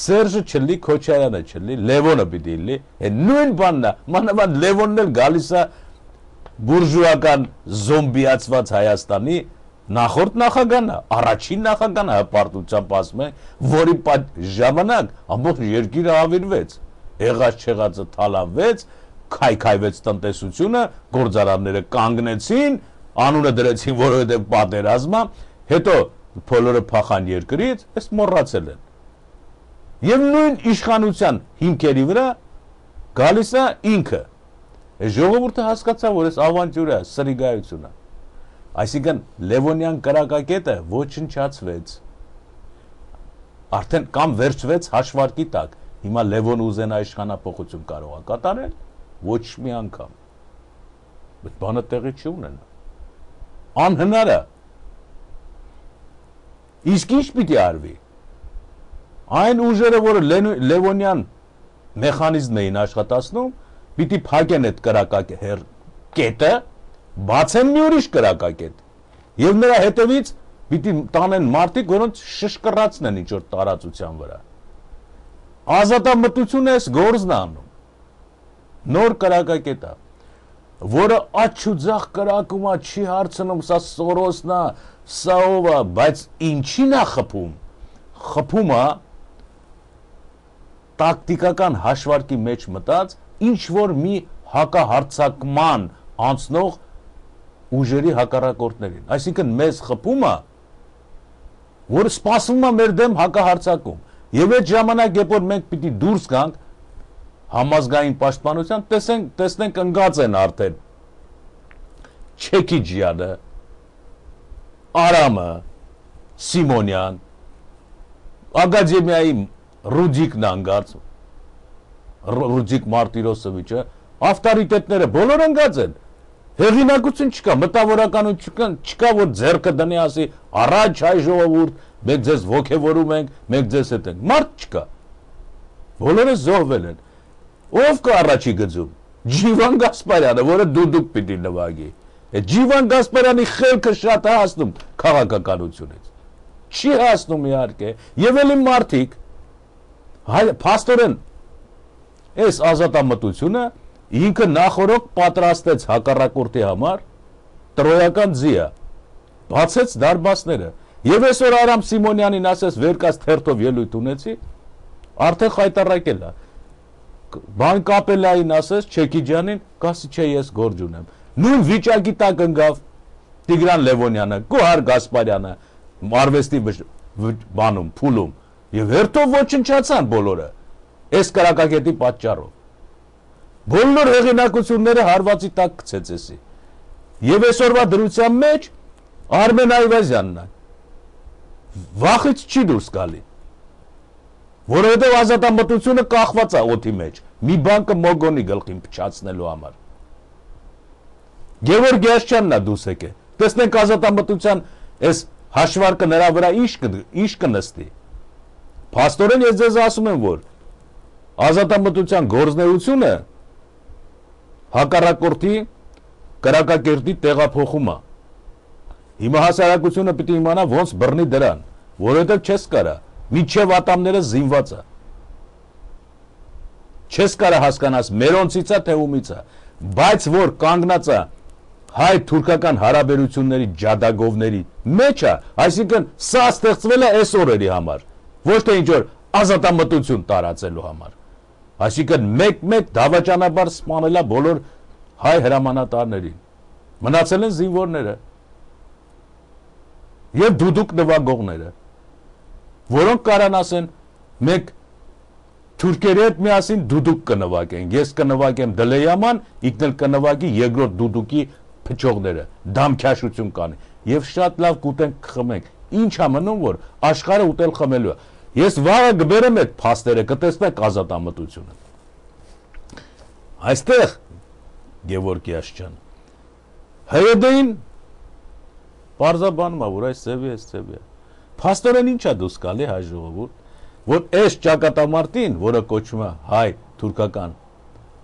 Սերժը չլի, Քոչարյանը չլի, Լևոնը պիտի լի։ Այդ նույն բանն է, մանավանդ Լևոնն էլ գալիս է բուրժուական զոմբիացված Հայաստանի նախորդ նախագանը, առաջին նախագանը հպարտությամբ հա, ասում են, որի ժամանակ ամբողջ երկիրը ավիրվեց, եղած չեղածը թալանվեց, քայքայվեց տնտեսությունը, գործարանները կանգնեցին, անունը դրեցին որովհետև պատերազմա, հետո բոլորը փախան երկրից, այս մոռացել են։ Եվ նույն իշխանության հիմքերի վրա գալիս է ինքը։ Այս ժողովուրդը հասկացավ, որ այս ավանտյուրը սրիգայություն է։ Այսինքն Լևոնյան կրակակետը ոչնչացվեց։ Արդեն կամ վերջվեց հաշվարկի տակ։ Հիմա Լևոն ուզենա իշխանապողություն կարող է կատարել ոչ մի անգամ։ Բայց բանը տեղի չունենա։ Անհնար է Իսկ ինչ պիտի արվի։ Այն ուժերը, որը Լևոնյան մեխանիզմն էին աշխատացնում, պիտի փակեն այդ կրակակ հեր կետը, բացեն մի ուրիշ կրակակետ։ Եվ նրա հետևից պիտի տանեն մարդիկ, որոնց շշկռացնեն ինչ որ տարածության վրա։ Ազատամտություն էս գործն անում։ Նոր կրակակետա, որը աչու ձախ կրակումա չի հարցնում, սա Սորոսն է, սա ով է, բայց ինչին է խփում։ Խփում է տակտիկական հաշվարկի մեջ մտած ինչ որ մի հակահարցակման անցնող ուժերի հակառակորդներին։ Այսինքն մեզ խփումը որը սпасվում է մեր դեմ հակահարցակում։ Եվ այդ ժամանակ, երբ որ մենք պիտի դուրս գանք համազգային պաշտպանության, տեսենք, տեսնենք ընկած են արդեն չեքի ջիադը, Արամը, Սիմոնյան, ակադեմիայի Ռուդիկն անգած, Ռուդիկ Մարտիրոսովիչը, ավտորիտետները բոլոր անգած են։ Հեղինակություն չկա, մտավորականություն չկա, որ ձերքը դնի ասի, առաջ հայ ժողովուրդ, մենք ձեզ ողքեվորում ենք, մենք ձեզ հետ ենք։ Մարդ չկա։ Բոլորը զոհվել են։ Ով կա առաջի գծում։ Ջիվան Գասպարյանը, որը դուդուկ պիտի նվագի։ Ջիվան Գասպարյանի խելքը շատ է հասնում քաղաքականությունից։ Չի հասնում իհարկե։ Եվ ելի մարդիկ հայ փաստորեն այս ազատամտությունը ինքը նախորոք պատրաստեց հակառակորդի համար տրոյական ձիա։ Բացեց դարբասները։ Եվ այսօր Արամ Սիմոնյանին ասես վերկաց թերթով ելույթ ունեցի, արդեն խայտարակել է։ Բան կապելային ասես Չեկիջյանին, կասի չէ ես գործ ունեմ նույն վիճակի տակ ընկավ Տիգրան Լևոնյանը, Գոհար Գասպարյանը, արվեստի բանում, փուլում եւ հերթով ոչնչացան բոլորը այս կարակակետի պատճառով։ Բոլոր հեղինակությունները հարվածի տակ գցեցեսի։ Եվ այսօրվա դրության մեջ Արմեն Այվազյանն է վախից չի դուրս գալի։ Որովհետև ազատամտությունը կախված է օթի մեջ։ Մի բան կմոգոնի գլխին փչացնելու համար։ Գևոր Գյասչյանն է դուս եկել։ Տեսնենք ազատամտության այս հաշվարկը նրա վրա ինչ ինչ կնստի։ Փաստորեն ես ձեզ ասում եմ, որ ազատամտության գործնեությունը հակառակորդի կրակակերտի տեղափոխումա։ Հիմա հասարակությունը պիտի իմանա ոնց բռնի դրան, որովհետև չես կարա։ Միջև ատամները զինված է։ Չես կարա հասկանաս մերոնցից է թե ումից է, բայց որ կանգնած է հայ-թուրքական հարաբերությունների ջադագովների մեջը, այսինքն սա ստեղծվել է այս օրերի համար, ոչ թե ինչ որ ազատամտություն տարածելու համար։ Այսինքն մեկ-մեկ դավաճանաբար սպանելա բոլոր հայ հրամանատարներին։ Մնացել են զինվորները եւ դուդուկ նվագողները, որոնք կարան ասեն մենք թուրքերի հետ միասին դուդուկ կնվագենք։ Ես կնվագեմ դլեյաման, ինքն էլ կնվագի երկրորդ դուդուկի փճողները, դամքյաշություն կանի եւ շատ լավ կուտենք կխմենք։ Ինչ ա մնում որ աշխարհը ուտել խմելու է։ Ես վաղը գբերեմ այդ փաստերը, կտեսնեք ազատամտությունը։ Այստեղ Գևորգի աշճան ՀՅԴ-ին Պարզաբանում է, որ այս ծևի, այս ծևի է։ Փաստորեն ի՞նչ է դուս գալի հայ ժողովուրդ, որ այս ճակատամարտին, որը կոչվում է հայ թուրքական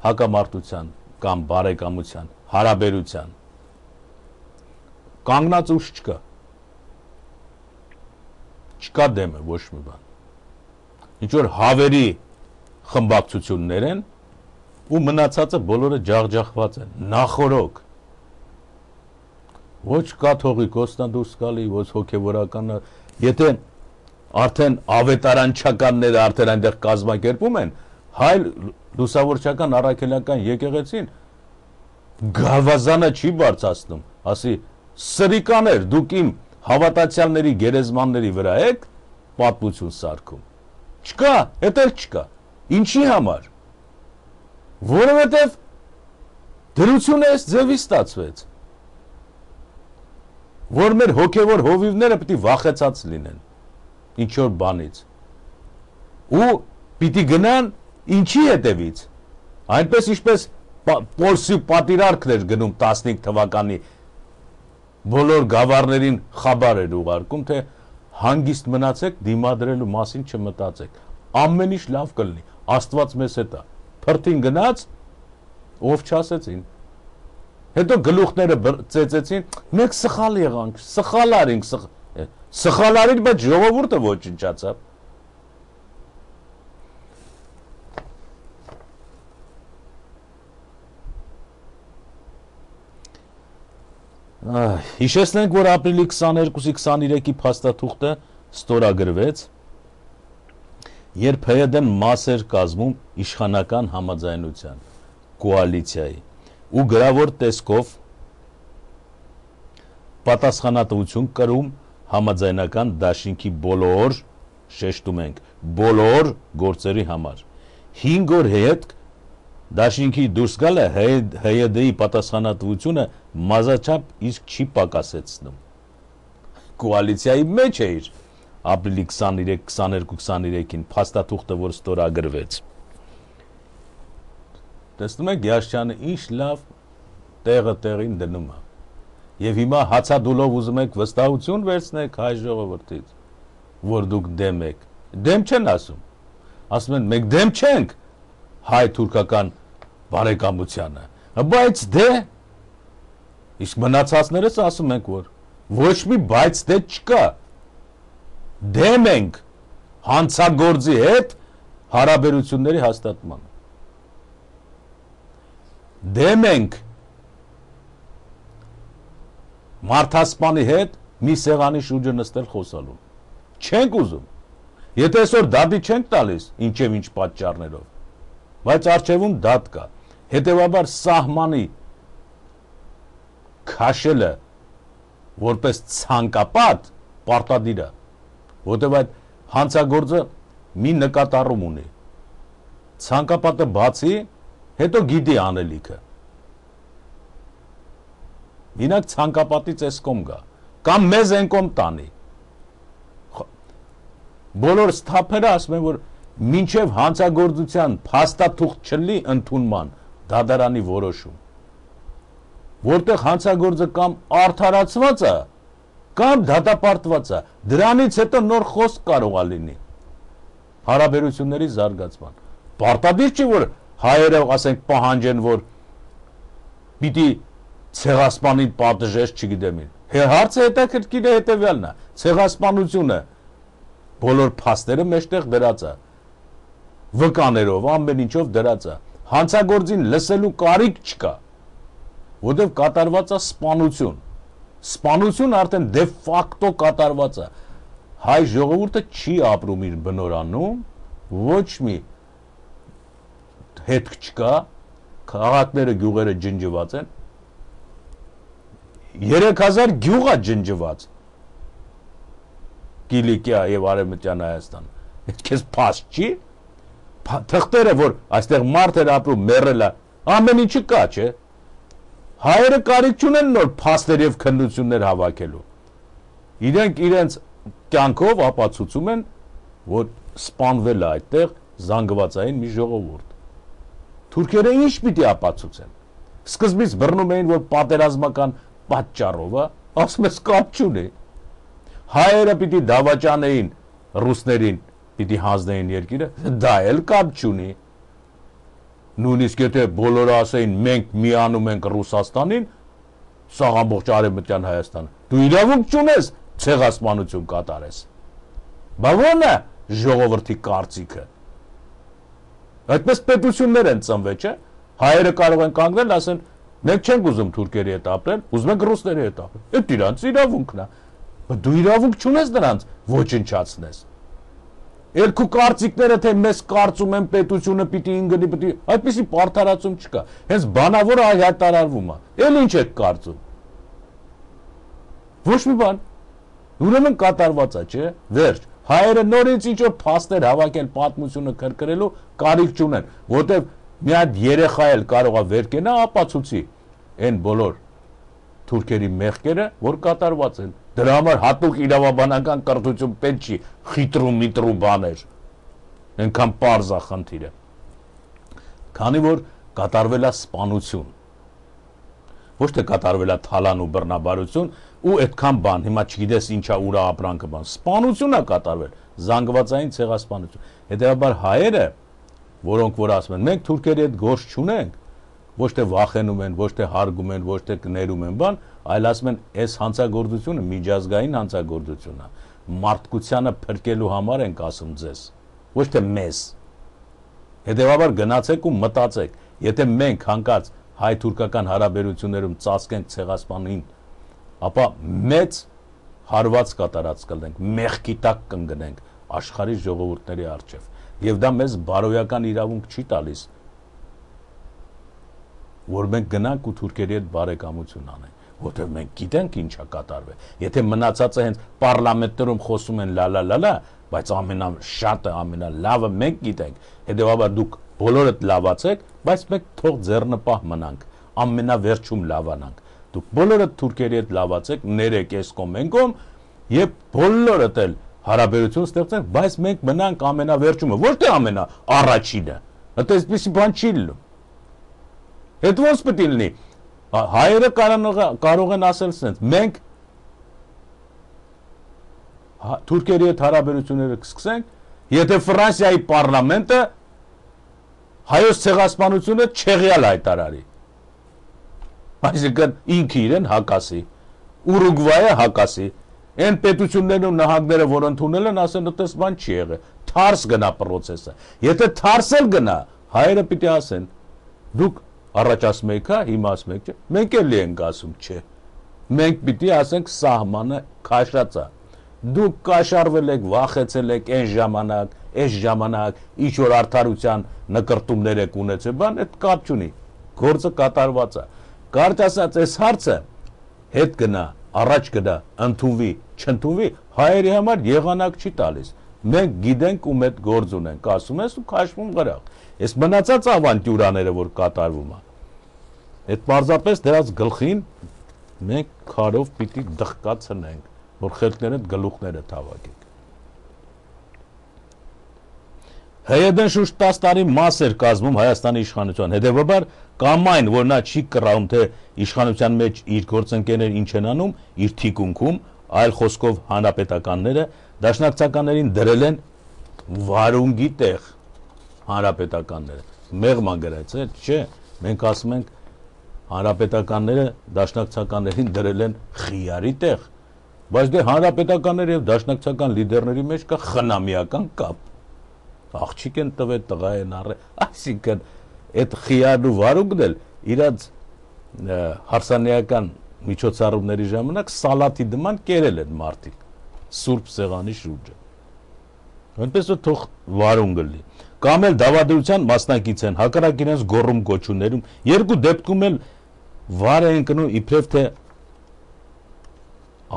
հակամարտության կամ բարեկամության հարաբերության կանգնած ուժ չկա։ Չկա դեմը ոչ մի բան։ Ինչ որ հավերի խմբակցություններ են ու մնացածը բոլորը ջախջախված են, նախորոք։ Ոչ կաթողիկոսն է դուրս գալի, ոչ հոգևորականը, եթե արդեն ավետարանչականները արդեն այնտեղ կազմակերպում են, հայ լուսավորչական առաքելական եկեղեցին գավազանը չի բարձացնում, ասի սրիկաներ, դուք իմ հավատացյալների գերեզմանների վրա եք պատմություն սարքում։ Չկա, հետել չկա։ Ինչի համար։ Որովհետև դրությունը այս ձևի ստացվեց։ Որ մեր հոգևոր հովիվները պիտի վախեցած լինեն ինչ որ բանից։ Ու պիտի գնան ինչի հետևից։ Այնպես ինչպես Պոլսի պատիրարքն էր գնում 15 թվականի բոլոր գավառներին խաբար էր ուղարկում, թե հանգիստ մնացեք, դիմադրելու մասին չմտածեք։ Ամեն ինչ լավ կլինի, Աստված մեզ հետ է։ Փրտին գնաց, ով չասեցին։ Հետո գլուխները ծեծեցին, մենք սխալ եղանք, սխալ արինք, սխալ արինք, բայց ժողովուրդը ոչնչացավ։ ոչ Հիշեցնենք, որ ապրիլի 22-ի 23-ի փաստաթուղթը ստորագրվեց, երբ ՀՅԴ-ն մաս էր կազմում իշխանական համաձայնության կոալիցիայի ու գրավոր տեսքով պատասխանատվություն կրում համաձայնական դաշինքի բոլոր շեշտում ենք բոլոր գործերի համար 5 օր հետ Դաշինքի դուրս գալը ՀՅԴ-ի պատասխանատվությունը մազաչափ իսկ չի պակասեցնում։ Կոալիցիայի մեջ է իր ապրիլի 23, 22, 23-ին փաստաթուղթը, որ ստորագրվեց։ Տեսնում եք Յաշչյանը ինչ լավ տեղը տեղին դնում է։ Եվ հիմա հացադուլով ուզում եք վստահություն վերցնեք հայ ժողովրդից, որ դուք դեմ եք։ Դեմ չեն ասում։ Ասում են մենք դեմ չենք, հայ-թուրքական բարեկամությանը, բայց դե իսկ մնացածներս ասում ենք որ ոչ մի բայց դե չկա։ Դեմ ենք հանցագործի հետ հարաբերությունների հաստատմանը։ Դեմ ենք մարդասպանի հետ մի սեղանի շուրջը նստել խոսալու։ Չենք ուզում։ Եթե այսօր դադի չենք տալիս, ինչև ինչ պատճառներով, բայց արջևում դատ կա։ Հետևաբար սահմանի քաշելը որպես ցանկապատ պարտադիր է, որտեղ այդ հանցագործը մի նկատառում ունի։ Ցանկապատը բացի, հետո գիտի անելիքը։ Մինակ ցանկապատից էս կոմ գա, կամ մեզ են կոմ տանի։ Բոլոր սթափերը ասում են, որ մինչև հանցագործության փաստաթուղթ չլի ընդունման դադարանի որոշում որտեղ հանցագործը կամ արդարացված է կամ դատապարտված է դրանից հետո նոր խոսք կարող է լինի հարաբերությունների զարգացման պարտադիր չի որ հայերը ասենք պահանջեն որ պիտի ցեղասպանին պատժես չգիտեմ ին հարցը հետաքրքիր է հետևյալն է ցեղասպանությունը բոլոր փաստերը մեջտեղ դրած է վկաներով, ամեն ինչով դրած է։ Հանցագործին լսելու կարիք չկա, որտեղ կատարված է սպանություն։ Սպանություն արդեն դե ֆակտո կատարված է։ Հայ ժողովուրդը չի ապրում իր բնորանում, ոչ մի հետք չկա, քաղաքները, գյուղերը ջնջված են։ 3000 գյուղ է ջնջված։ Կիլիկիա եւ Արևմտյան Հայաստան։ Այդ քեզ փաստ չի թղթերը, որ այստեղ մարդ էր ապրում, մեռելա, ամեն ինչը կա, չէ՞։ Հայերը կարիք չունեն նոր փաստեր եւ քննություններ հավաքելու։ Իրենք իրենց կյանքով ապացուցում են, որ սպանվել է այդտեղ զանգվածային մի ժողովուրդ։ Թուրքերը ինչ պիտի ապացուցեն։ Սկզբից բռնում էին, որ պատերազմական պատճառով է, ասում ես կապ չունի։ Հայերը պիտի դավաճանեին ռուսներին պիտի հանձնեին երկիրը, դա էլ կապ չունի։ Նույնիսկ եթե բոլորը ասեին մենք միանում ենք Ռուսաստանին, սա ամբողջ արևմտյան Հայաստանը։ Դու իրավունք չունես ցեղասպանություն կատարես։ Բա ո՞նն է ժողովրդի կարծիքը։ Այդպես պետություններ են ծնվել, չէ՞։ Հայերը կարող են կանգնել, ասեն, մենք չենք ուզում թուրքերի հետ ապրել, ուզում ենք ռուսների հետ ապրել։ Այդ իրանց իրավունքն է։ Դու իրավունք չունես նրանց ոչնչացնես։ Ել քու կարծիքները թե մեզ կարծում են պետությունը պիտի ինգնի, պիտի այդպեսի պարտարացում չկա։ Հենց բանավորը այ հայտարարվում է։ Էլ ինչ եք կարծում։ Ոչ մի բան։ Ուրեմն կատարված է, չէ՞։ Վերջ։ Հայերը նորից ինչ որ փաստեր հավաքել պատմությունը քրկրելու կարիք չունեն, որտեղ մի հատ երեխա էլ կարող է վեր կենա ապացուցի այն բոլոր թուրքերի մեղքերը, որ կատարված են։ Դրա համար հատուկ իրավաբանական կրթություն պետք չի խիտրու միտրու բաներ։ Ենքան པարզ է խնդիրը։ Քանի որ կատարվելա սպանություն։ Ոչ թե կատարվելա թալան ու բռնաբարություն ու այդքան բան, հիմա չգիտես ինչա ուրա ապրանքը բան։ Սպանություն է կատարվել, զանգվածային ցեղասպանություն։ Հետևաբար հայերը, որոնք որ ասում են, մենք թուրքերի հետ գործ չունենք, ոչ թե վախենում են, ոչ թե հարգում են, ոչ թե կներում են բան, այլ ասում են այս հանցագործությունը միջազգային հանցագործություն է։ Մարդկությանը փրկելու համար ենք ասում ձեզ, ոչ թե մեզ։ Հետևաբար գնացեք ու մտածեք, եթե մենք հանկարծ հայ-թուրքական հարաբերություններում ծածկենք ցեղասպանին, ապա մեծ հարված կատարած կլենք, մեղքի տակ կընկնենք աշխարհի ժողովուրդների արչև։ Եվ դա մեզ բարոյական իրավունք չի տալիս որ մենք գնանք ու թուրքերի հետ բարեկամություն անենք որտեղ մենք գիտենք ինչա կատարվել։ Եթե մնացածը հենց parlamentներում խոսում են լալալալա, բայց ամենաշատը, ամենալավը մենք գիտենք։ Հետևաբար դուք բոլորդ լավացեք, բայց մենք թող ձեռնպահ մնանք, ամենավերջում լավանանք։ Դուք բոլորդ թուրքերի հետ լավացեք, ներեք այս կոմենկոմ եւ բոլորդ էլ հարաբերություն ստեղծենք, բայց մենք մնանք ամենավերջումը, ոչ թե ամենա առաջինը։ Այդ էսպիսի բան չի լինում։ Հետ ոնց պետք է լինի։ Հայերը կարող կարող են ասել sense, մենք հա, Թուրքիայի հետ հարաբերությունները կսկսենք, եթե Ֆրանսիայի parlamento հայոց ցեղասպանությունը չեղյալ հայտարարի։ Այսինքն ինքը իրեն հակասի։ Ուրուգվայը հակասի։ Այն պետություններն ու նահանգները, որ ընդունել են, ասեն, այդպես բան չի եղել։ Թարս գնա process-ը։ Եթե թարսել գնա, հայերը պիտի ասեն, դուք Առաջ ասում եք, հա, հիմա ասում եք, չէ։ Մենք էլի ենք ասում, չէ։ Մենք պիտի ասենք սահմանը քաշած է։ Դուք կաշարվել եք, վախեցել եք այն ժամանակ, այս ժամանակ ինչ որ արդարության նկարտումներ եք ունեցել, բան այդ կապ չունի։ Գործը կատարված է։ Կարճ ասած, այս հարցը հետ գնա, առաջ գնա, ընդունվի, չընդունվի, հայերի համար եղանակ չի տալիս մենք գիտենք ու մետ գործ ունենք, ասում ես ու քաշվում գրախ։ Այս մնացած ավանտյուրաները, որ կատարվում է, այդ պարզապես դրած գլխին մենք քարով պիտի դղկացնենք, որ խելքները գլուխները թավակենք։ ՀՅԴ-ն շուրջ 10 տարի մաս էր կազմում Հայաստանի իշխանության։ Հետևաբար կամ այն, որ նա չի կռահում, թե իշխանության մեջ իր գործընկերները ինչ են անում, իր թիկունքում, այլ խոսքով հանրապետականները Դաշնակցականներին դրել են վարունգի տեղ հանրապետականները։ Մեղման գրած է, չէ, մենք ասում ենք հանրապետականները դաշնակցականներին դրել են խիարի տեղ։ Բայց դե հանրապետականներ եւ դաշնակցական լիդերների մեջ կա խնամիական կապ։ Աղջիկ են տվել, տղա են առել, այսինքն այդ խիարն ու վարուկն էլ իրաց հարսանեական միջոցառումների ժամանակ սալատի դման կերել են մարդիկ սուրբ սեղանի շուրջը։ Այնպես որ թող վարունգը լի։ Կամ էլ դավադրության մասնակից են, հակառակ իրենց գոռում կոչումներում, երկու դեպքում էլ վար են կնում իբրև թե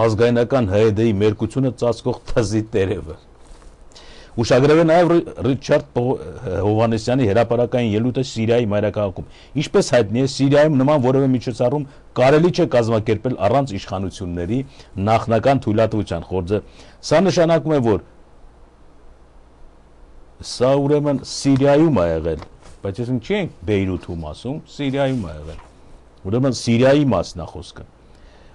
ազգայնական ՀԵԴ-ի մերկությունը ծածկող թզի տերևը։ Ուշագրավ է նաև Ռիչարդ Հովանեսյանի հրապարակային ելույթը Սիրիայի մայրաքաղաքում։ Ինչպես հայտնի է, Սիրիայում նման որևէ միջոցառում կարելի չէ կազմակերպել առանց իշխանությունների նախնական թույլատվության խորձը։ Սա նշանակում է, որ սա ուրեմն Սիրիայում է եղել, բայց ես ինչ չենք Բեյրութում ասում, Սիրիայում է եղել։ Ուրեմն Սիրիայի մասն է խոսքը։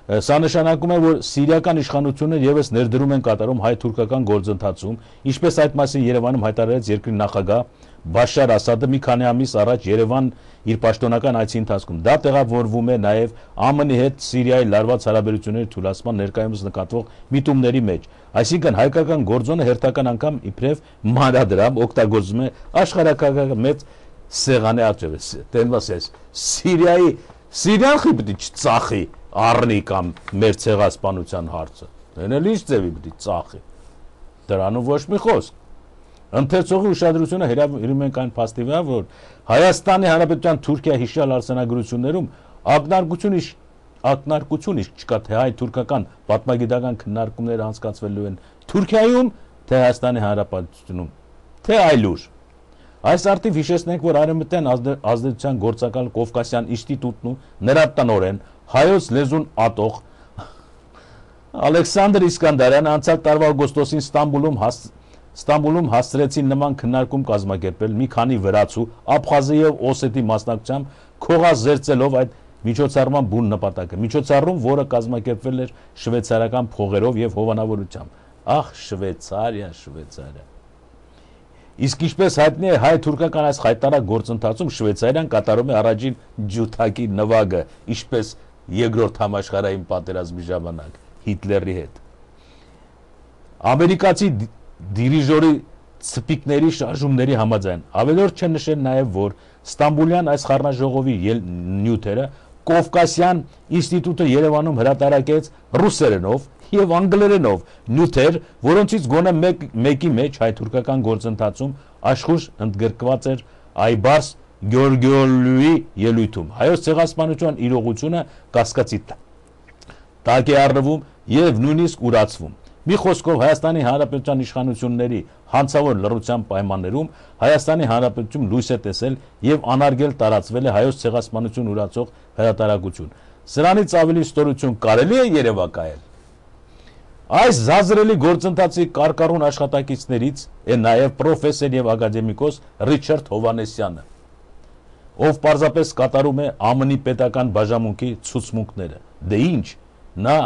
Սա նշանակում է, որ սիրիական իշխանությունը եւս ներդրում են կատարում հայ-թուրքական գործընթացում, ինչպես այդ մասին Երևանում հայտարարեց երկրի նախագահ Բաշար Ասադը մի քանի ամիս առաջ Երևան իր պաշտոնական այցի ընթացքում։ Դա տեղավորվում է նաև ԱՄՆ-ի հետ Սիրիայի լարված հարաբերությունների թուլացման ներկայումս նկատվող միտումների մեջ։ Այսինքն հայկական գործոնը հերթական անգամ իբրև մանրադրամ օգտագործում է աշխարհակական մեծ սեղանի արջև։ Տենված է Սիրիայի Սիրիան խի պետք չծախի առնի կամ մեր ցեղասպանության հարցը։ Դենել ի՞նչ ձևի պիտի ծախի։ Դրանով ոչ մի խոսք։ Ընթերցողի ուշադրությունը հրավիրում ենք այն փաստի վրա, որ Հայաստանի Հանրապետության Թուրքիա հիշյալ արսենագրություններում ակնարկություն իշ ակնարկություն իշ չկա թե հայ-թուրքական պատմագիտական քննարկումները անցկացվելու են Թուրքիայում, թե Հայաստանի Հանրապետությունում, թե այլուր։ Այս արդիվ հիշեցնենք, որ արևմտյան ազդեցության գործակալ Կովկասյան ինստիտուտն ու նրա տնորեն հայոց լեզուն ատող Ալեքսանդր Իսկանդարյանը անցյալ տարվա օգոստոսին Ստամբուլում հաս Ստամբուլում հասցրեցին նման քննարկում կազմակերպել մի քանի վրացու Աբխազի եւ Օսետի մասնակցությամբ քողազերծելով այդ միջոցառման բուն նպատակը։ Միջոցառում, որը կազմակերպվել էր շվեյցարական փողերով եւ հովանավորությամբ։ Ախ, Շվեյցարիա, Շվեյցարիա։ Իսկ ինչպես հայտնի է հայ-թուրքական այս խայտարակ գործընթացում Շվեյցարիան կատարում է առաջին ջութակի նվագը, ինչպես երկրորդ համաշխարհային պատերազմի ժամանակ Հիտլերի հետ։ Ամերիկացի դիրիժորի սպիկների շարժումների համաձայն ավելորդ չեն նշել նաև որ Ստամբուլյան այս խառնաժողովի նյութերը Կովկասյան ինստիտուտը Երևանում հրատարակեց ռուսերենով եւ անգլերենով նյութեր, որոնցից գոնե մեկ, մեկի մեջ հայ-թուրքական գործընթացում աշխուժ ընդգրկված էր Այբարս Գյորգյոլլուի ելույթում։ Հայոց ցեղասպանության իրողությունը կասկածի տակ է առնվում եւ նույնիսկ ուրացվում։ Մի խոսքով Հայաստանի Հանրապետության իշխանությունների հանցավոր լրության պայմաններում Հայաստանի Հանրապետություն լույս է տեսել եւ անարգել տարածվել է հայոց ցեղասպանություն ուրացող հրատարակություն։ Սրանից ավելի ստորություն կարելի է երևակայել։ Այս զազրելի գործընթացի կարկառուն աշխատակիցներից է նաև պրոֆեսոր եւ ակադեմիկոս Ռիչարդ Հովանեսյանը ով պարզապես կատարում է ԱՄՆ-ի պետական բաժամունքի ցուցմունքները։ Դե ինչ, նա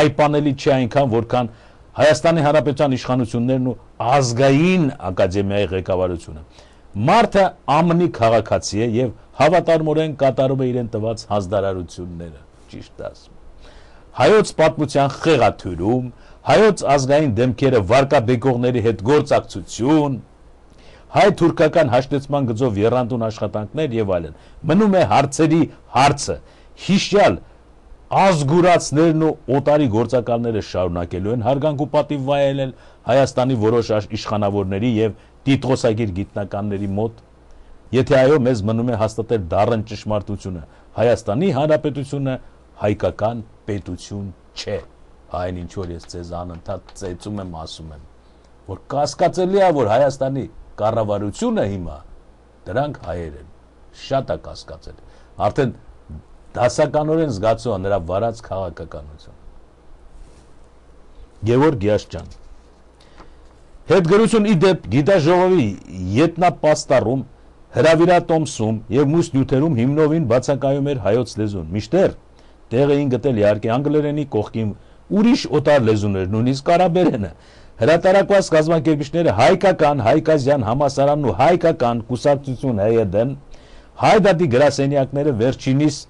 այպանելի չի այնքան, որքան Հայաստանի Հանրապետության իշխանություններն ու ազգային ակադեմիայի ղեկավարությունը։ Մարդը ԱՄՆ-ի քաղաքացի է եւ հավատարմորեն կատարում է իրեն տված հանձնարարությունները, ճիշտ ասում։ Հայոց պատմության խեղաթյուրում հայոց ազգային դեմքերը վարկաբեկողների հետ գործակցություն, հայ-թուրքական հաշտեցման գծով երանդուն աշխատանքներ եւ այլն։ Մնում է հարցերի հարցը։ Հիշյալ ազգուրացներն ու օտարի գործակալները շարունակելու են հարգանք ու պատիվ վայելել Հայաստանի որոշ իշխանավորների եւ տիտղոսագիր գիտնականների մոտ։ Եթե այո, մեզ մնում է հաստատել դառն ճշմարտությունը։ Հայաստանի Հանրապետությունը հայկական պետություն չէ։ Այն ինչ որ ես ցեզ անընդհատ ծեծում եմ, ասում եմ, որ կասկածելի է, որ Հայաստանի կառավարությունը հիմա դրանք հայեր են։ Շատ է կասկածել։ Արդեն դասականորեն զգացու է նրա վարած քաղաքականությունը։ Գևորգ Յաշչյան Հետգրություն ի դեպ գիտաժողովի ետնապաստառում հրավիրատոմսում եւ մյուս նյութերում հիմնովին բացակայում էր հայոց լեզուն։ Միշտեր տեղ էին գտել իհարկե անգլերենի կողքին ուրիշ օտար լեզուներ, նույնիսկ արաբերենը, Հրատարակված կազմակերպիչները հայկական, հայկազյան համասարանն ու հայկական կուսակցություն ՀՅԴ-ն հայդատի գրասենյակները վերջինիս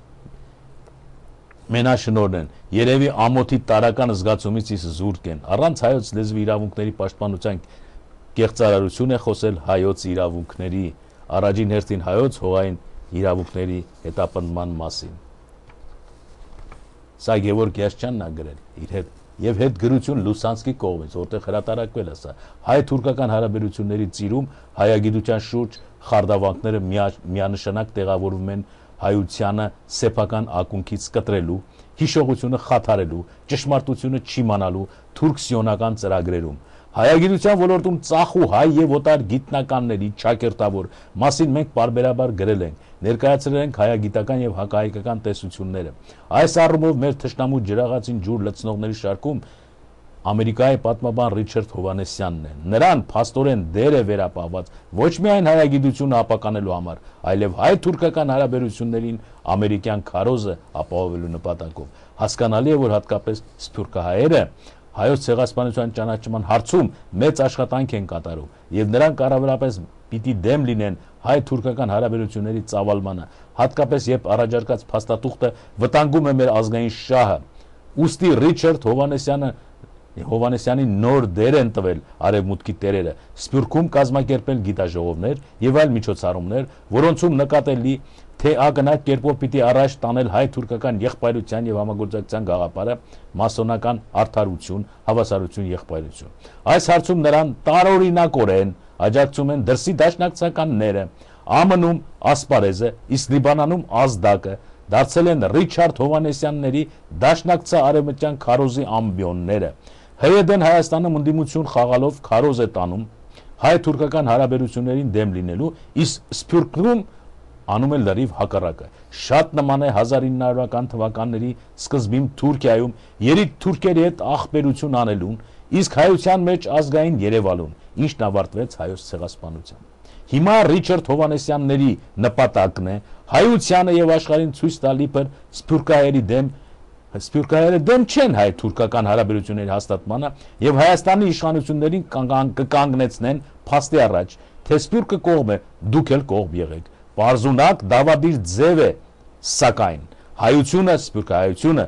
մենաշնորն են։ Երևի ամոթի տարական զգացումից իս զուրկ են։ Առանց հայոց լեզվի իրավունքների պաշտպանության կեղծարարություն է խոսել հայոց իրավունքների առաջին հերթին հայոց հողային իրավունքների հետապնդման մասին։ Սա Գևոր Գերչյանն է գրել իր հետ եւ հետ գրություն Լուսանսկի կողմից, որտեղ հրատարակվել է սա։ Հայ-թուրքական հարաբերությունների ծիրում հայագիտության շուրջ խարդավանքները միանշանակ տեղավորվում են հայությանը սեփական ակունքից կտրելու, հիշողությունը խաթարելու, ճշմարտությունը չիմանալու թուրք-սիոնական ծրագրերում Հայագիտության ոլորտում ծախու հայ եւ օտար գիտնականների ճակերտավոր մասին մենք բարբերաբար գրել ենք, ներկայացրել ենք հայագիտական եւ հակահայկական տեսությունները։ Այս առումով մեր թշնամու ջրաղացին ջուր լցնողների շարքում Ամերիկայի պատմաբան Ռիչարդ Հովանեսյանն է։ Նրան փաստորեն դեր է վերապահված ոչ միայն հայագիտությունը ապականելու համար, այլև հայ-թուրքական հարաբերություններին ամերիկյան քարոզը ապահովելու նպատակով։ Հասկանալի է, որ հատկապես սփյուռքահայերը հայոց ցեղասպանության ճանաչման հարցում մեծ աշխատանք են կատարում եւ նրանք առավելապես պիտի դեմ լինեն հայ-թուրքական հարաբերությունների ծավալմանը, հատկապես երբ առաջարկած փաստաթուղթը վտանգում է մեր ազգային շահը։ Ոստի Ռիչարդ Հովանեսյանը Հովանեսյանի նոր դեր են տվել արևմուտքի տերերը, Սփյուռքում կազմակերպել գիտաժողովներ եւ այլ միջոցառումներ, որոնցում նկատելի թե ագնակ կերպով պիտի առաջ տանել հայ-թուրքական եղբայրության եւ համագործակցության գաղափարը, մասոնական արդարություն, հավասարություն եղբայրություն։ Այս հարցում նրան տարօրինակորեն աջակցում են դրսի դաշնակցականները, ԱՄՆ-ում ասպարեզը, իսկ Լիբանանում ազդակը, դարձել են Ռիչարդ Հովանեսյանների դաշնակցա արևմտյան քարոզի ամբիոնները։ ՀՅԴ-ն Հայաստանում ընդդիմություն խաղալով քարոզ է տանում հայ-թուրքական հարաբերություններին դեմ լինելու, իսկ Սփյուռքում անում է լրիվ հակառակը։ Շատ նման է 1900-ական թվականների սկզբին Թուրքիայում երիտ թուրքերի հետ աղբերություն անելուն, իսկ հայության մեջ ազգային Երևալուն, ինչն ավարտվեց հայոց ցեղասպանությամբ։ Հիմա Ռիչարդ Հովանեսյանների նպատակն է հայությանը եւ աշխարհին ցույց տալի բեր սփյուռքահայերի դեմ Սպյուրկայերը դեմ չեն հայ-թուրքական հարաբերությունների հաստատմանը եւ Հայաստանի իշխանություններին կկանգնեցնեն փաստի առաջ, թե Սպյուրկը կողմ է, դուք էլ կողմ եղեք։ Պարզունակ դավաբիր ձև է, սակայն հայությունը, սփյուռքահայությունը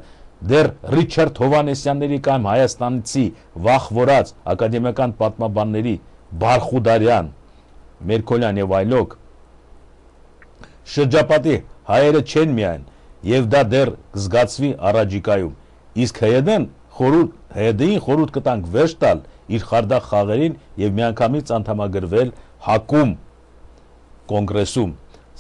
դեռ Ռիչարդ Հովանեսյանների կամ Հայաստանցի վախվորած ակադեմիական պատմաբանների Բարխուդարյան, Մերկոլյան եւ այլոք շրջապատի հայերը չեն միայն եւ դա դեռ կզգացվի առաջիկայում իսկ ՀԵԴ-ն խորուդ ՀԵԴ-ին խորուդ կտանք վերջ տալ իր խարդախ խաղերին եւ միանգամից անդամագրվել հակում կոնգրեսում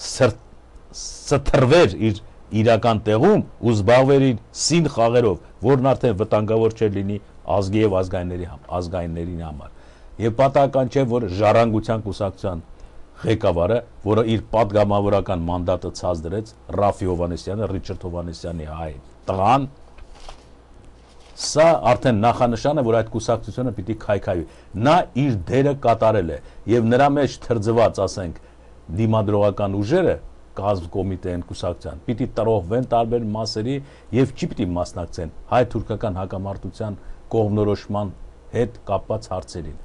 սթրվեր իր իրական տեղում ու զբաղվեր իր սին խաղերով, որն արդեն վտանգավոր չէր լինի ազգի եւ ազգայինների ազգայիններին համար։ Եվ պատահական չէ, որ ժառանգության կուսակցության ղեկավարը, որը իր падգամավորական մանդատը ցած դրեց Ռաֆի Հովանեսյանը, Ռիչարդ Հովանեսյանի հայ տղան, սա արդեն նախանշան է, որ այդ կուսակցությունը պիտի քայքայվի։ Նա իր դերը կատարել է եւ նրա մեջ թրջված, ասենք, դիմադրողական ուժերը կազմ կոմիտե են կուսակցության, պիտի տրողվեն տարբեր մասերի և չի պիտի մասնակցեն հայ-թուրկական հակամարդության կողմնորոշման հետ կապված հարցերին։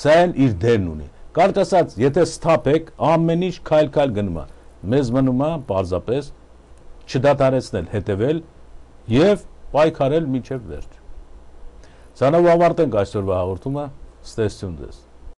Սա են իր դերն ունի։ Կարդ ասած, եթե ստապեք, ամեն ինչ քայլ-քայլ գնումա։ Մեզ մնումա պարզապես չդատարեցնել, հետևել և պայքարել միջև վերջ։ Սանով ավարտենք այսօրվա հաղորդումը, ստեսություն ձեզ։